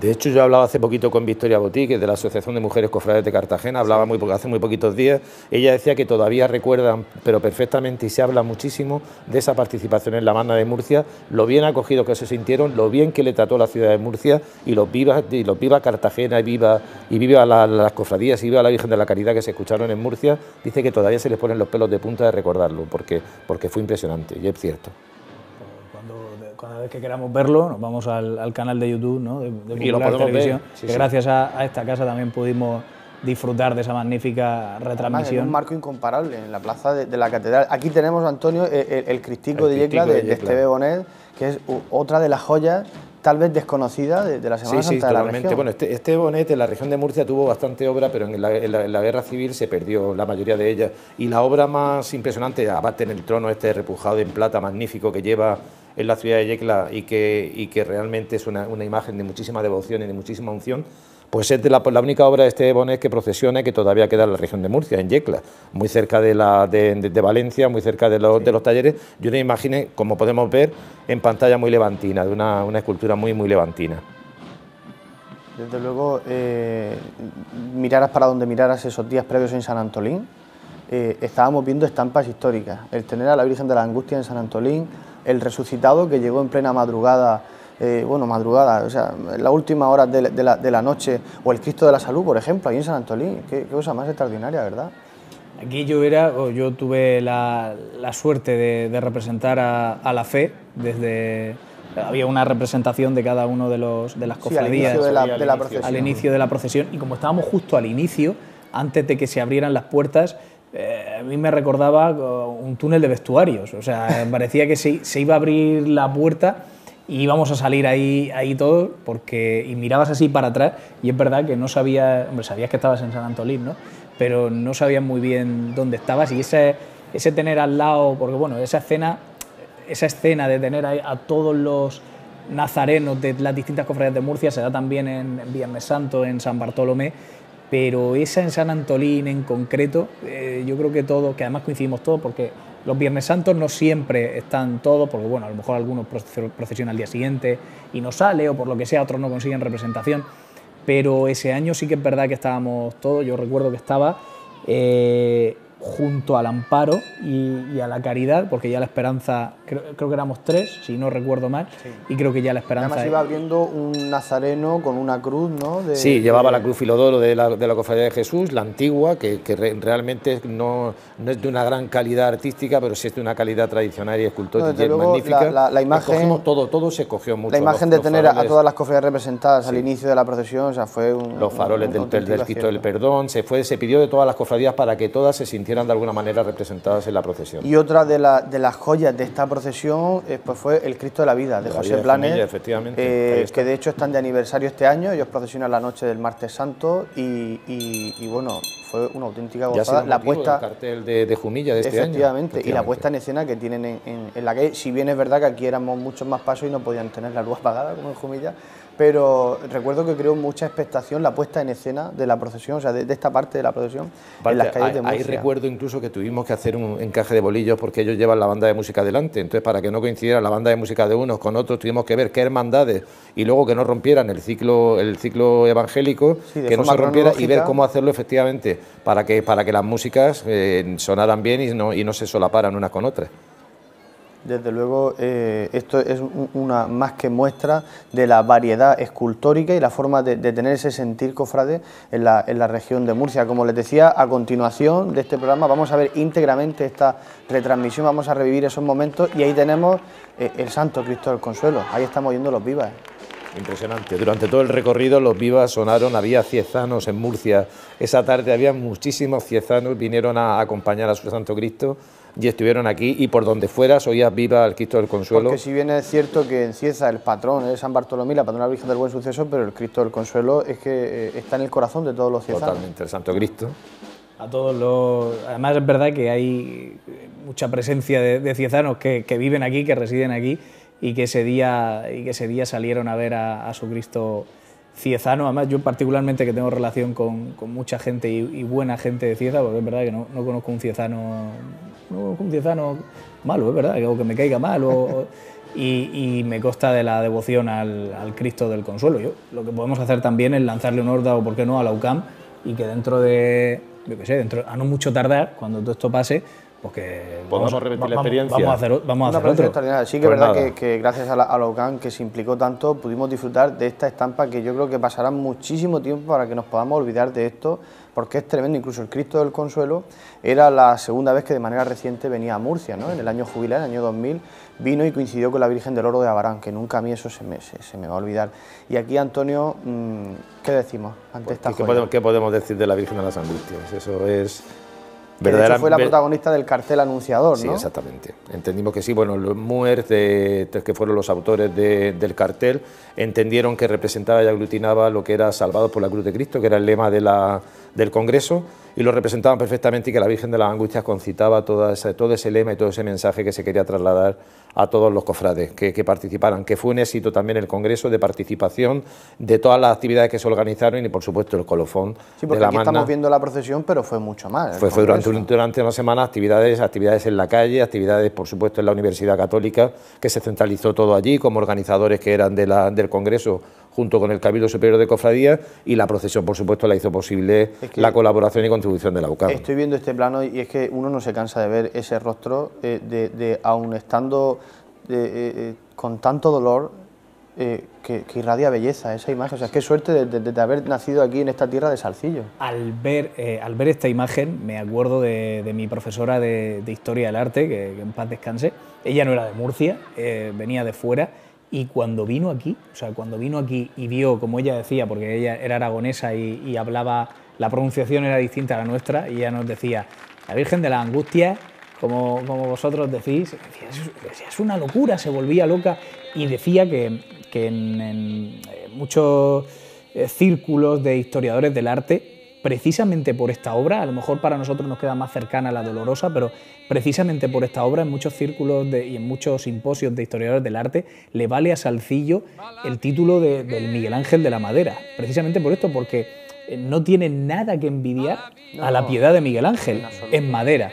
De hecho, yo hablaba hace poquito con Victoria Botí, que de la Asociación de Mujeres Cofrades de Cartagena, hablaba muy, hace muy poquitos días. Ella decía que todavía recuerdan, pero perfectamente, y se habla muchísimo de esa participación en la banda de Murcia, lo bien acogido que se sintieron, lo bien que le trató la ciudad de Murcia, y los viva Cartagena, y viva, y viva las cofradías, y viva la Virgen de la Caridad que se escucharon en Murcia, dice que todavía se les ponen los pelos de punta de recordarlo, porque, porque fue impresionante, y es cierto que queramos verlo, nos vamos al, canal de YouTube de, de Televisión, gracias a, esta casa también pudimos disfrutar de esa magnífica retransmisión. un marco incomparable en la plaza de, la catedral. Aquí tenemos, Antonio, el, cristico de Yecla de, Esteve Bonet, que es otra de las joyas tal vez desconocida de, la Semana de la Bueno, este, este, bonet en la región de Murcia tuvo bastante obra, pero en la, guerra civil se perdió la mayoría de ellas. Y la obra más impresionante, aparte en el trono este repujado en plata magnífico que lleva en la ciudad de Yecla y que, que realmente es una, imagen de muchísima devoción y de muchísima unción, pues es la, la, única obra de este bonés que procesiona que todavía queda en la región de Murcia, en Yecla, muy cerca de, la, de, Valencia, muy cerca de los, de los talleres, y una imagen, como podemos ver, en pantalla muy levantina, de una, escultura muy, muy levantina. Desde luego, eh, miraras para donde miraras esos días previos en San Antolín, eh, estábamos viendo estampas históricas. El tener a la Virgen de la Angustia en San Antolín, el resucitado que llegó en plena madrugada, eh, bueno, madrugada, o sea, en las últimas horas de, la, noche, o el Cristo de la Salud, por ejemplo, ahí en San Antolín. Qué, cosa más extraordinaria, ¿verdad? Aquí yo era, o yo tuve la, la suerte de, representar a, la fe desde había una representación de cada uno de los de las cofradías al inicio de la procesión y como estábamos justo al inicio antes de que se abrieran las puertas eh, a mí me recordaba uh, un túnel de vestuarios. O sea, eh, parecía que se, iba a abrir la puerta y íbamos a salir ahí, ahí todos, porque, y mirabas así para atrás, y es verdad que no sabías, hombre, sabías que estabas en San Antolín, ¿no? Pero no sabías muy bien dónde estabas y ese, ese tener al lado, porque bueno, esa escena, esa escena de tener a, todos los nazarenos de las distintas cofradías de Murcia se da también en, en Viernes Santo, en San Bartolomé, pero esa en San Antolín en concreto, eh, yo creo que todo, que además coincidimos todos, porque los Viernes Santos no siempre están todos, porque bueno, a lo mejor algunos procesionan al día siguiente y no sale, o por lo que sea, otros no consiguen representación, pero ese año sí que es verdad que estábamos todos, yo recuerdo que estaba... Eh, junto al amparo y, a la caridad, porque ya la esperanza, creo, que éramos tres, si no recuerdo mal, y creo que ya la esperanza... Además iba abriendo un nazareno con una cruz, ¿no? sí, llevaba la cruz filodoro de la, de Cofradía de Jesús, la antigua, que, realmente no, es de una gran calidad artística, pero sí es de una calidad tradicional y escultórica y magnífica. La, imagen... todo, todo se cogió mucho. La imagen de tener a todas las cofradías representadas al inicio de la procesión, o sea, fue Los faroles del, del, del del Perdón, se, fue, se pidió de todas las cofradías para que todas se sintieran eran de alguna manera representadas en la procesión. Y otra de, las joyas de esta procesión eh, pues fue el Cristo de la Vida, de, José Planes, eh, que de hecho están de aniversario este año, ellos procesionan la noche del martes santo y, bueno, fue una auténtica gozada. la puesta, ...el cartel de, Jumilla de este efectivamente, año. y la puesta en escena que tienen en, la que, si bien es verdad que aquí éramos muchos más pasos y no podían tener la luz apagada como en Jumilla, pero recuerdo que creó mucha expectación la puesta en escena de la procesión, o sea, de, esta parte de la procesión en las calles de Murcia. Ahí recuerdo incluso que tuvimos que hacer un encaje de bolillos porque ellos llevan la banda de música delante, entonces para que no coincidiera la banda de música de unos con otros tuvimos que ver qué hermandades y luego que no rompieran el ciclo, el ciclo evangélico, que no se rompiera y ver cómo hacerlo efectivamente para que, para que las músicas eh, sonaran bien y no, y no se solaparan unas con otras. Desde luego, eh, esto es una más que muestra de la variedad escultórica y la forma de, tener ese sentir cofrade en la, región de Murcia. Como les decía, a continuación de este programa vamos a ver íntegramente esta retransmisión, vamos a revivir esos momentos y ahí tenemos eh, el Santo Cristo del Consuelo. Ahí estamos yendo los vivas. ¿eh? Impresionante. Durante todo el recorrido los vivas sonaron, había ciezanos en Murcia. Esa tarde había muchísimos ciezanos, vinieron a acompañar a su Santo Cristo y estuvieron aquí y por donde fueras oías viva el Cristo del Consuelo. Porque si bien es cierto que en Cieza el patrón es San Bartolomé, la patrona Virgen del Buen Suceso, pero el Cristo del Consuelo es que eh, está en el corazón de todos los ciezanos. Totalmente, el Santo Cristo. A todos los... Además es verdad que hay mucha presencia de, ciezanos que, viven aquí, que residen aquí y que ese día, y que ese día salieron a ver a, su Cristo ciezano. Además, yo particularmente que tengo relación con, con mucha gente y, buena gente de Cieza, porque es verdad que no, no conozco un ciezano no, un diezano malo, es verdad, que me caiga malo y, me consta de la devoción al, Cristo del Consuelo. lo que podemos hacer también es lanzarle un horda, o por qué no, a la UCAM, y que dentro de, yo qué sé, dentro, a no mucho tardar, cuando todo esto pase, porque pues podemos repetir la experiencia. Vamos a hacer, vamos a hacer otro. Sí que es pues verdad que, gracias a, la, UCAM que se implicó tanto pudimos disfrutar de esta estampa que yo creo que pasará muchísimo tiempo para que nos podamos olvidar de esto porque es tremendo, incluso el Cristo del Consuelo era la segunda vez que de manera reciente venía a Murcia, ¿no? en el año jubilar, el año 2000, vino y coincidió con la Virgen del Oro de Abarán, que nunca a mí eso se me, se, me va a olvidar. Y aquí, Antonio, mm, ¿qué decimos ante pues, esta ¿qué ¿Qué podemos decir de la Virgen de las Angustias? Eso es Verdadera, fue la protagonista del cartel anunciador, ¿no? Sí, exactamente. Entendimos que sí. Bueno, los Muers, que fueron los autores del cartel, entendieron que representaba y aglutinaba lo que era Salvados por la Cruz de Cristo, que era el lema del Congreso, y lo representaban perfectamente y que la Virgen de las Angustias concitaba toda todo ese lema y todo ese mensaje que se quería trasladar a todos los cofrades que, participaran, que fue un éxito también el Congreso de participación de todas las actividades que se organizaron y por supuesto el colofón. Sí, porque aquí estamos viendo la procesión, pero fue mucho más durante, una semana actividades, actividades en la calle, actividades, por supuesto, en la Universidad Católica, que se centralizó todo allí, como organizadores que eran del Congreso junto con el Cabildo Superior de Cofradía y la procesión, por supuesto, la hizo posible la colaboración y contribución de la UCAM. Estoy viendo este plano y es que uno no se cansa de ver ese rostro eh, de, de, estando eh, eh, con tanto dolor, que, irradia belleza esa imagen. O sea, qué suerte de, haber nacido aquí en esta tierra de Salcillo. Al ver, eh, al ver esta imagen, me acuerdo de, mi profesora de, Historia del Arte, que, en paz descanse. Ella no era de Murcia, eh, venía de fuera. Y cuando vino aquí, o sea, cuando vino aquí y vio, como ella decía, porque ella era aragonesa y, hablaba, la pronunciación era distinta a la nuestra, y ella nos decía, la Virgen de las Angustias como, como, vosotros decís, decía, es una locura, se volvía loca y decía que, que en, eh, muchos eh, círculos de historiadores del arte precisamente por esta obra, a lo mejor para nosotros nos queda más cercana la dolorosa, pero precisamente por esta obra en muchos círculos de, y en muchos simposios de historiadores del arte le vale a Salcillo el título de, del Miguel Ángel de la Madera, precisamente por esto, porque eh, no tiene nada que envidiar a la piedad de Miguel Ángel en madera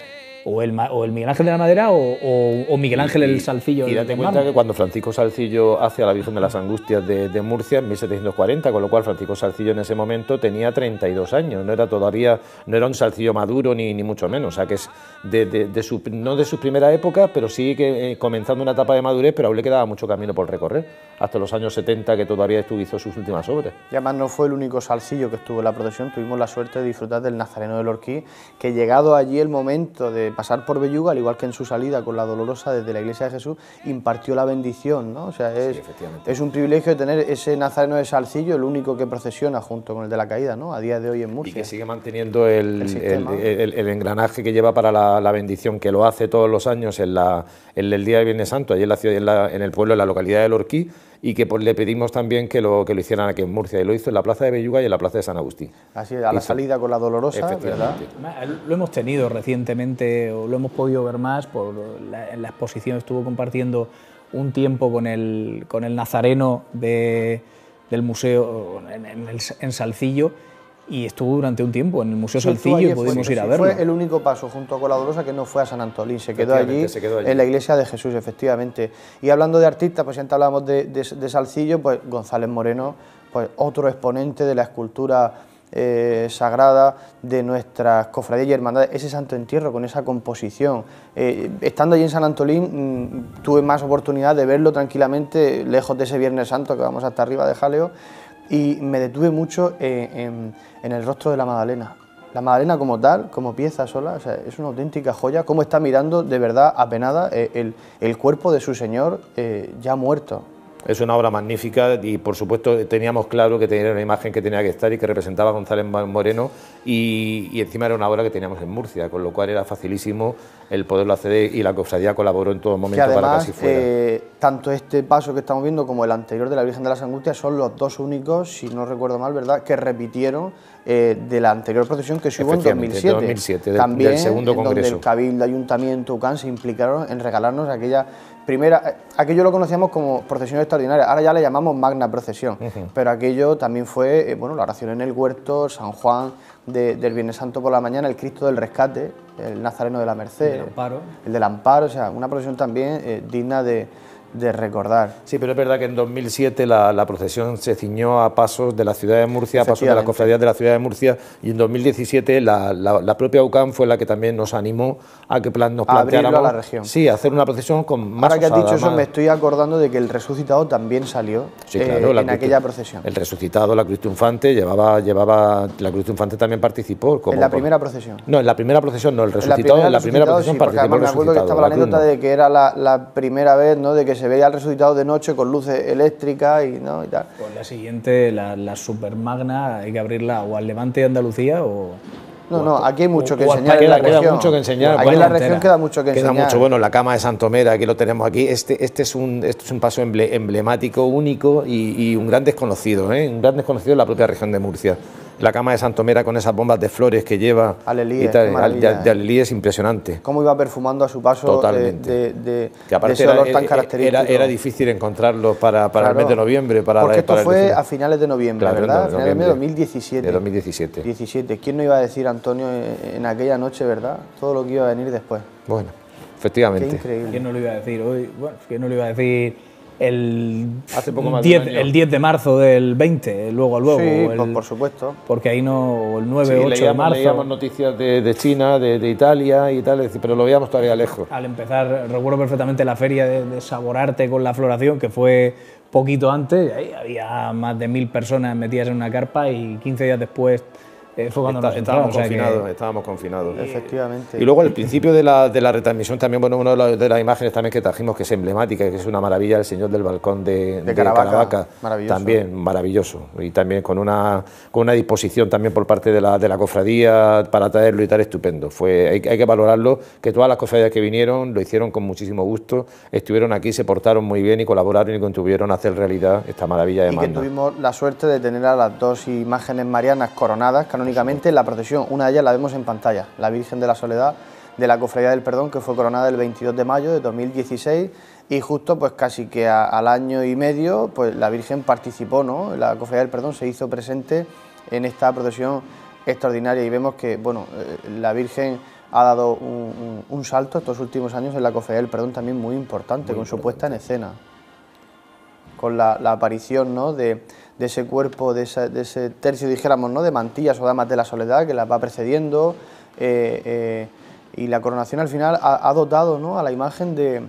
o el, o el Miguel Ángel de la Madera o, Miguel Ángel el Salcillo. Y, y date cuenta que cuando Francisco Salcillo hace a la Virgen de las Angustias de, Murcia en 1740, con lo cual Francisco Salcillo en ese momento tenía 32 años, no era todavía, no era un Salcillo maduro ni, ni mucho menos, o sea que es de, de, de su, no de sus primeras épocas, pero sí que eh, comenzando una etapa de madurez, pero aún le quedaba mucho camino por recorrer hasta los años 70 que todavía hizo sus últimas obras. Y además no fue el único salsillo que estuvo en la procesión, tuvimos la suerte de disfrutar del Nazareno del Orquí, que llegado allí el momento de pasar por Belluga, al igual que en su salida con la Dolorosa desde la Iglesia de Jesús, impartió la bendición, ¿no? O sea, es, es un privilegio tener ese Nazareno de Salcillo, el único que procesiona junto con el de la Caída, ¿no? A día de hoy en Murcia. Y que sigue manteniendo el, engranaje que lleva para la, bendición, que lo hace todos los años en, la, en el Día de Viernes Santo, allí en, la ciudad, en, en el pueblo, en la localidad del Orquí, y que pues, le pedimos también que lo, que lo hicieran aquí en Murcia. Y lo hizo en la Plaza de Belluga y en la Plaza de San Agustín. Así a la salida con la Dolorosa, ¿verdad? Eh, lo hemos tenido recientemente, o lo hemos podido ver más, por la, en la exposición estuvo compartiendo un tiempo con el, nazareno del museo en Salcillo y estuvo durante un tiempo en el Museo Salcillo y pudimos ir a verlo. Fue el único paso junto a la que no fue a San Antolín, se quedó, allí, en la iglesia de Jesús, efectivamente. Y hablando de artistas, pues antes hablábamos de, Salcillo, pues González Moreno, pues otro exponente de la escultura eh, sagrada de nuestras cofradías y hermandades, ese santo entierro con esa composición. Eh, estando allí en San Antolín mm, tuve más oportunidad de verlo tranquilamente, lejos de ese Viernes Santo que vamos hasta arriba de Jaleo, y me detuve mucho eh, en, el rostro de la Magdalena. La Magdalena como tal, como pieza sola, es una auténtica joya, cómo está mirando de verdad apenada eh, el, el cuerpo de su Señor eh, ya muerto. Es una obra magnífica y por supuesto teníamos claro que tenía una imagen que tenía que estar y que representaba a González Moreno y, encima era una obra que teníamos en Murcia, con lo cual era facilísimo el poderlo hacer y la cofradía colaboró en todo momento para que así fuera. Eh, tanto este paso que estamos viendo como el anterior de la Virgen de las Angustias son los dos únicos, si no recuerdo mal, ¿verdad?, que repitieron eh, de la anterior procesión que se en 2007. 2007 También del segundo congreso. donde el Cabildo, Ayuntamiento, UCAN se implicaron en regalarnos aquella primera, aquello lo conocíamos como procesión extraordinaria, ahora ya le llamamos magna procesión, pero aquello también fue, eh, bueno, la oración en el huerto, San Juan del Viernes Santo por la mañana, el Cristo del Rescate, el Nazareno de la Merced, el del Amparo, o sea, una procesión también eh, digna de, recordar. Sí, pero es verdad que en 2007 la, procesión se ciñó a pasos de la ciudad de Murcia, a pasos de la cofradía de la ciudad de Murcia, y en 2017 la, la propia UCAM fue la que también nos animó a que plan, nos planteáramos... la región. Sí, hacer una procesión con más Ahora que has dicho eso, me estoy acordando de que el resucitado también salió eh, en aquella procesión. El resucitado, la cruz triunfante, llevaba... llevaba la cruz triunfante también participó. en la primera procesión. No, en la primera procesión, no, el resucitado, en la primera, procesión participó Me acuerdo que estaba la, anécdota de que era la, primera vez, ¿no?, de que se veía el resucitado de noche con luces eléctricas y, ¿no? tal. Pues la siguiente, la, la magna hay que abrirla o al Levante de Andalucía o... No, no, aquí hay mucho que enseñar. mucho Aquí la región queda mucho que enseñar. Queda mucho. Bueno, la cama de Santomera, aquí lo tenemos aquí. Este, este, es, un, este es un paso emblemático, único y, un gran desconocido, ¿eh? un gran desconocido en la propia región de Murcia la cama de Santomera con esas bombas de flores que lleva Alelí es impresionante. Cómo iba perfumando a su paso Totalmente. De, que ese olor tan característico. Era, difícil encontrarlo para, para el mes de noviembre. Para Porque esto fue a finales de noviembre, ¿verdad? A finales de 2017. De 2017. 17. ¿Quién no iba a decir, Antonio, e-, en aquella noche, verdad? Todo lo que iba a venir después. Bueno, efectivamente. increíble. ¿Quién no lo iba a decir hoy? ¿quién no lo iba a decir el, Hace poco 10, el 10 de marzo del 20, luego luego. por, supuesto. Porque ahí no, el 9, o 8 de marzo. Leíamos noticias de, China, de, Italia y tal, pero lo veíamos todavía lejos. Al empezar, recuerdo perfectamente la feria de, Saborarte con la floración, que fue poquito antes, había más de mil personas metidas en una carpa y 15 días después eh, cuando estábamos, confinados, estábamos confinados, eh, Efectivamente. Y luego el principio de la, de la retransmisión también, bueno, una de, las, imágenes también que trajimos, que es emblemática, que es una maravilla, el señor del balcón de, de Caravaca, también maravilloso. Y también con una, con una disposición también por parte de la, de la cofradía para traerlo y tal, estupendo. Fue, hay, que valorarlo, que todas las cofradías que vinieron lo hicieron con muchísimo gusto, estuvieron aquí, se portaron muy bien y colaboraron y contribuyeron a hacer realidad esta maravilla de Y que tuvimos la suerte de tener a las dos imágenes marianas coronadas, ...únicamente la procesión. Una de ellas la vemos en pantalla, la Virgen de la Soledad de la Cofradía del Perdón, que fue coronada el 22 de mayo de 2016 y justo pues casi que al año y medio pues la Virgen participó, ¿no? La Cofradía del Perdón se hizo presente en esta procesión extraordinaria y vemos que, bueno, eh, la Virgen ha dado un, salto estos últimos años en la Cofradía del Perdón también muy importante, con su puesta en escena, con la, la aparición, ¿no? de, de ese cuerpo, de, ese tercio, dijéramos, ¿no? de mantillas o damas de la soledad que las va precediendo. Eh, eh, y la coronación al final ha, ha dotado ¿no? a la imagen de,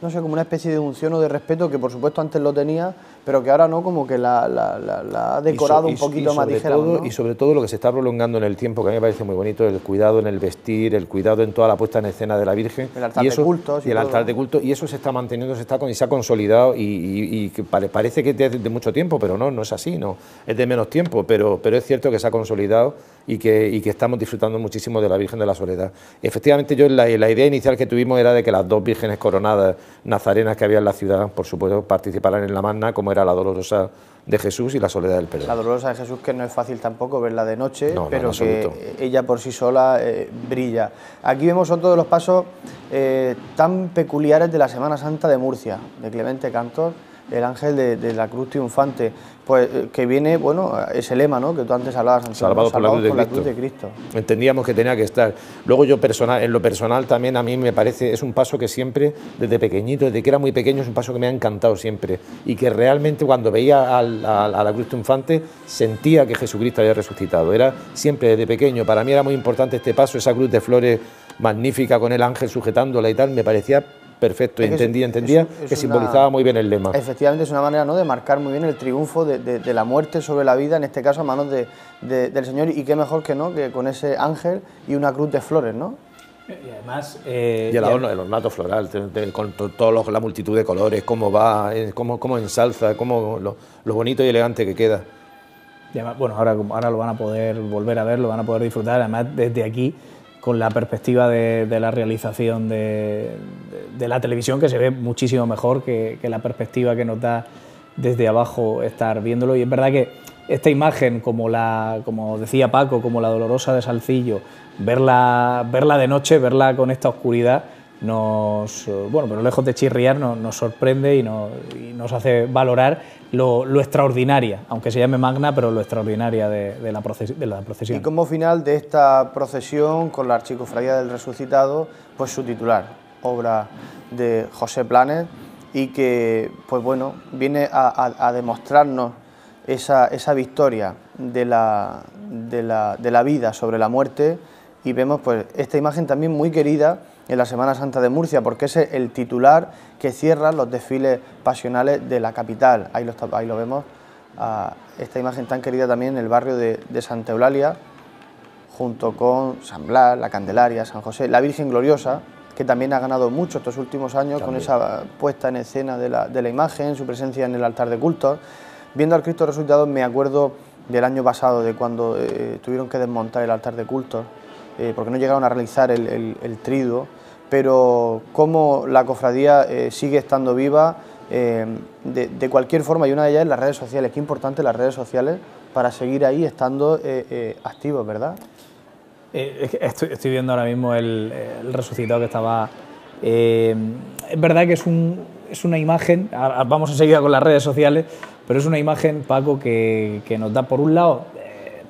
no sé, como una especie de unción o de respeto que por supuesto antes lo tenía, pero que ahora no, como que la, ha decorado un poquito más ligera. Y sobre todo lo que se está prolongando en el tiempo, que a mí me parece muy bonito, el cuidado en el vestir, el cuidado en toda la puesta en escena de la Virgen. El altar y de culto. Y el altar de culto, y eso se está manteniendo, se, está, se ha consolidado y, parece que es de, mucho tiempo, pero no, no es así, no es de menos tiempo, pero, pero es cierto que se ha consolidado y que, estamos disfrutando muchísimo de la Virgen de la Soledad. Efectivamente, yo la, idea inicial que tuvimos era de que las dos vírgenes coronadas nazarenas que había en la ciudad, por supuesto, participaran en la magna, como era la dolorosa de Jesús y la soledad del Pedro. La dolorosa de Jesús que no es fácil tampoco verla de noche, pero que ella por sí sola eh, brilla. Aquí vemos todos de los pasos eh, tan peculiares de la Semana Santa de Murcia, de Clemente Cantor, el ángel de la cruz triunfante. Pues, eh, que viene, bueno, ese lema, ¿no? Que tú antes hablabas, por, la cruz, de Cristo. Entendíamos que tenía que estar. Luego yo personal, en lo personal también a mí me parece, es un paso que siempre, desde pequeñito, desde que era muy pequeño, es un paso que me ha encantado siempre. Y que realmente cuando veía a, a, la cruz triunfante, sentía que Jesucristo había resucitado. Era siempre desde pequeño. Para mí era muy importante este paso, esa cruz de flores magnífica con el ángel sujetándola y tal, me parecía Perfecto, entendía, entendía que simbolizaba muy bien el lema. Efectivamente, es una manera ¿no? de marcar muy bien el triunfo de, la muerte sobre la vida, en este caso a manos del Señor, y qué mejor que no que con ese ángel y una cruz de flores, ¿no? Y además... Eh, y el, el ornato floral, con toda la multitud de colores, cómo va, eh, cómo, cómo ensalza, cómo lo, bonito y elegante que queda. bueno, ahora, ahora lo van a poder volver a ver, lo van a poder disfrutar, además desde aquí con la perspectiva de, la realización de, la televisión, que se ve muchísimo mejor que, la perspectiva que nos da desde abajo estar viéndolo. Y es verdad que esta imagen, como, la, como decía Paco, como la dolorosa de Salcillo, verla, verla de noche, verla con esta oscuridad, nos, eh, bueno, pero lejos de chirriar, nos, sorprende y nos, hace valorar lo, extraordinaria, aunque se llame magna, pero lo extraordinaria de, la procesión. Y como final de esta procesión con la Archicofradía del Resucitado, pues su titular, obra de José Planes, y que, pues bueno, viene a, a demostrarnos esa, victoria de la, de la, de la vida sobre la muerte, y vemos pues esta imagen también muy querida en la Semana Santa de Murcia, porque ese es el titular que cierra los desfiles pasionales de la capital. Ahí lo, vemos, esta imagen tan querida también en el barrio de, Santa Eulalia, junto con San Blas, la Candelaria, San José, la Virgen Gloriosa, que también ha ganado mucho estos últimos años con esa puesta en escena de la, imagen, su presencia en el altar de cultos. Viendo al Cristo resucitado me acuerdo del año pasado, de cuando eh, tuvieron que desmontar el altar de cultos, eh, porque no llegaron a realizar el, el, el triduo pero cómo la cofradía eh, sigue estando viva eh, de, cualquier forma y una de ellas es las redes sociales. Qué importante las redes sociales para seguir ahí estando eh, activos, ¿verdad? Estoy, viendo ahora mismo el, resucitado que estaba... es verdad que es, un, una imagen, vamos enseguida con las redes sociales, pero es una imagen, Paco, que, que nos da por un lado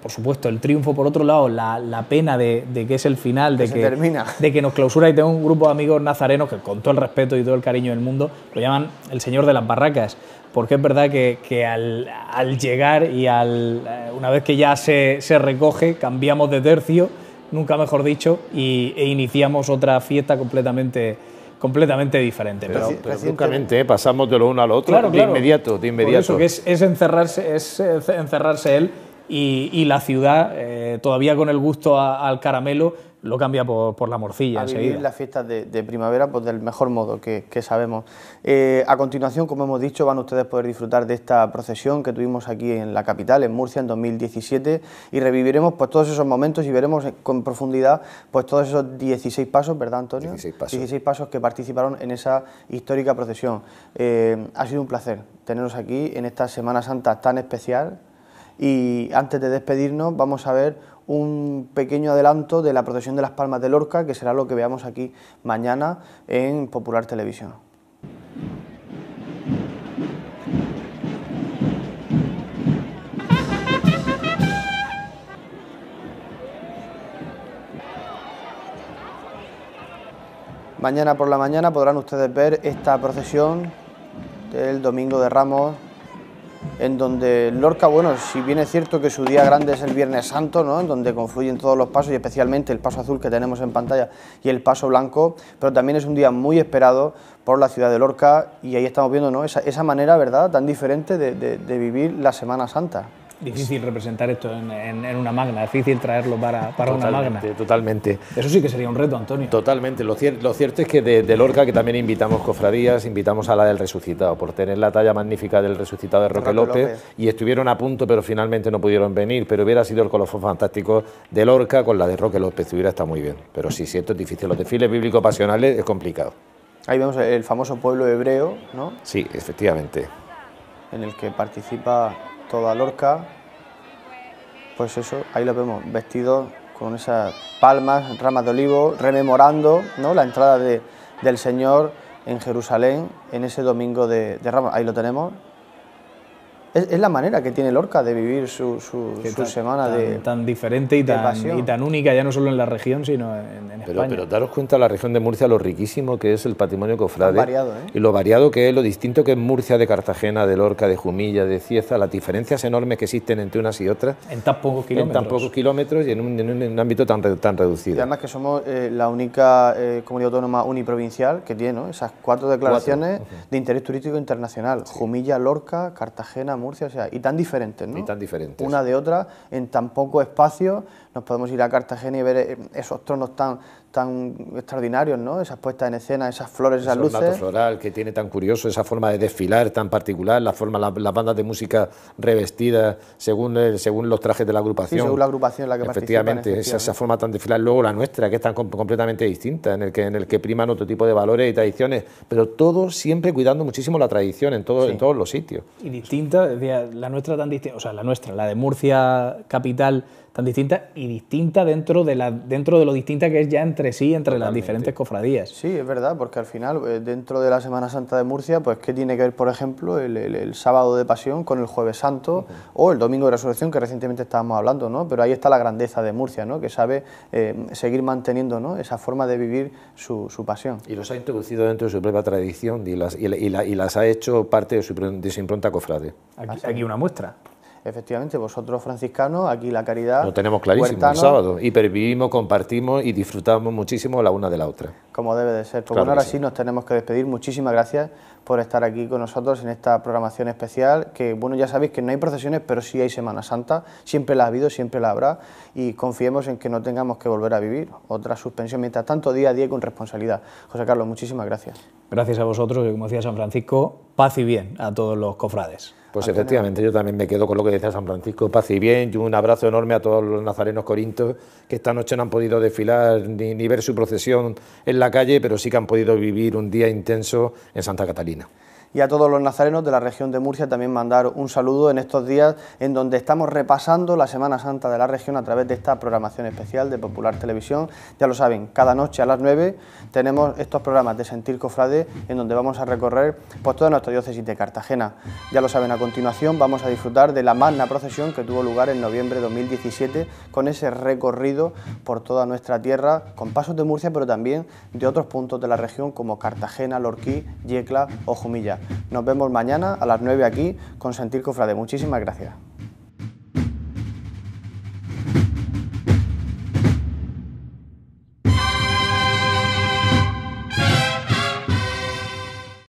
por supuesto, el triunfo, por otro lado, la, pena de, que es el final, de que, termina. de que nos clausura y tengo un grupo de amigos nazarenos que con todo el respeto y todo el cariño del mundo lo llaman el señor de las barracas, porque es verdad que, al, llegar y al, eh, una vez que ya se, recoge, cambiamos de tercio, nunca mejor dicho, y, e iniciamos otra fiesta completamente completamente diferente. Pero, pero, pasamos de lo uno al otro de inmediato, de inmediato. eso que es, encerrarse, es encerrarse él y, la ciudad, eh, todavía con el gusto al caramelo, lo cambia por, la morcilla. A vivir las fiestas de, primavera pues, del mejor modo que, sabemos. Eh, a continuación, como hemos dicho, van ustedes a poder disfrutar de esta procesión que tuvimos aquí en la capital, en Murcia, en 2017, y reviviremos pues, todos esos momentos y veremos con profundidad pues, todos esos 16 pasos, ¿verdad, Antonio? 16 pasos. 16 pasos que participaron en esa histórica procesión. Eh, ha sido un placer teneros aquí en esta Semana Santa tan especial y antes de despedirnos vamos a ver un pequeño adelanto de la procesión de las Palmas de Lorca, que será lo que veamos aquí mañana en Popular Televisión. Mañana por la mañana podrán ustedes ver esta procesión del Domingo de Ramos en donde Lorca, bueno, si bien es cierto que su día grande es el Viernes Santo, ¿no? en donde confluyen todos los pasos y especialmente el paso azul que tenemos en pantalla y el paso blanco, pero también es un día muy esperado por la ciudad de Lorca y ahí estamos viendo ¿no? esa, manera, ¿verdad?, tan diferente de vivir la Semana Santa difícil representar esto en, una magna, difícil traerlo para, una magna. Totalmente. Eso sí que sería un reto, Antonio. Totalmente. Lo, cierto es que de, Lorca, que también invitamos cofradías, invitamos a la del resucitado, por tener la talla magnífica del resucitado de Roque, López, y estuvieron a punto, pero finalmente no pudieron venir. Pero hubiera sido el colofón fantástico de Lorca con la de Roque López, hubiera estado muy bien. Pero sí, cierto, es difícil. Los desfiles bíblicos pasionales es complicado. Ahí vemos el famoso pueblo hebreo, ¿no? Sí, efectivamente. En el que participa toda Lorca, pues eso, ahí lo vemos, vestido con esas palmas, ramas de olivo, rememorando ¿no? la entrada del Señor en Jerusalén en ese domingo de, de Ahí lo tenemos, es, la manera que tiene Lorca de vivir su, semana tan, de. Tan diferente y tan, única, ya no solo en la región, sino en, en pero, España. Pero daros cuenta la región de Murcia lo riquísimo que es el patrimonio cofrade. Variado, ¿eh? Y lo variado que es, lo distinto que es Murcia de Cartagena, de Lorca, de Jumilla, de Cieza, las diferencias enormes que existen entre unas y otras. En tan pocos kilómetros. En tan pocos kilómetros y en un, ámbito tan, tan reducido. Y además que somos eh, la única eh, comunidad autónoma uniprovincial que tiene esas cuatro declaraciones de interés turístico internacional: Jumilla, Lorca, Cartagena, Murcia o sea, y tan diferentes, ¿no? Y tan diferentes. Una de otra, en tan poco espacio, nos podemos ir a Cartagena y ver eh, esos tronos tan, tan extraordinarios, ¿no? esas puestas en escena, esas flores, esas luces... luces. El floral que tiene tan curioso, esa forma de desfilar tan particular, la forma, las bandas de música revestidas según, según los trajes de la agrupación. según la agrupación en la que Efectivamente, esa, forma tan desfilar. Luego la nuestra, que es tan completamente distinta, en el, que, en el que priman otro tipo de valores y tradiciones, pero todos siempre cuidando muchísimo la tradición en, en todos los sitios. Y distinta, la nuestra tan distinta, o sea, la nuestra, la de Murcia capital tan distinta y distinta dentro de, la, dentro de lo distinta que es ya entre sí, entre las diferentes cofradías. Sí, es verdad, porque al final, eh, dentro de la Semana Santa de Murcia, pues ¿qué tiene que ver, por ejemplo, el, sábado de pasión con el jueves santo o el domingo de resurrección, que recientemente estábamos hablando, ¿no? Pero ahí está la grandeza de Murcia, ¿no? Que sabe eh, seguir manteniendo ¿no? esa forma de vivir su, pasión. Y los ha introducido dentro de su propia tradición y las, y, las ha hecho parte de su, impronta cofrade. aquí una muestra. Efectivamente, vosotros franciscanos, aquí la caridad. Lo tenemos clarísimo el sábado. hipervivimos, compartimos y disfrutamos muchísimo la una de la otra. Como debe de ser. Pues bueno, ahora sí. nos tenemos que despedir. Muchísimas gracias por estar aquí con nosotros en esta programación especial. Que bueno, ya sabéis que no hay procesiones, pero sí hay Semana Santa. Siempre la ha habido, siempre la habrá. Y confiemos en que no tengamos que volver a vivir otra suspensión, mientras tanto día a día con responsabilidad. José Carlos, muchísimas gracias. Gracias a vosotros y como decía San Francisco, paz y bien a todos los cofrades. Pues efectivamente, yo también me quedo con lo que decía San Francisco, paz y bien, y un abrazo enorme a todos los nazarenos corintos que esta noche no han podido desfilar ni, ni ver su procesión en la calle, pero sí que han podido vivir un día intenso en Santa Catalina y a todos los nazarenos de la región de Murcia también mandar un saludo en estos días en donde estamos repasando la Semana Santa de la región a través de esta programación especial de Popular Televisión. Ya lo saben, cada noche a las 9 tenemos estos programas de Sentir Cofrade en donde vamos a recorrer pues, toda nuestra diócesis de Cartagena. Ya lo saben, a continuación vamos a disfrutar de la magna procesión que tuvo lugar en noviembre de 2017 con ese recorrido por toda nuestra tierra con pasos de Murcia pero también de otros puntos de la región como Cartagena, Lorquí, Yecla o Jumilla. Nos vemos mañana a las 9 aquí con Sentir Cofrade. Muchísimas gracias.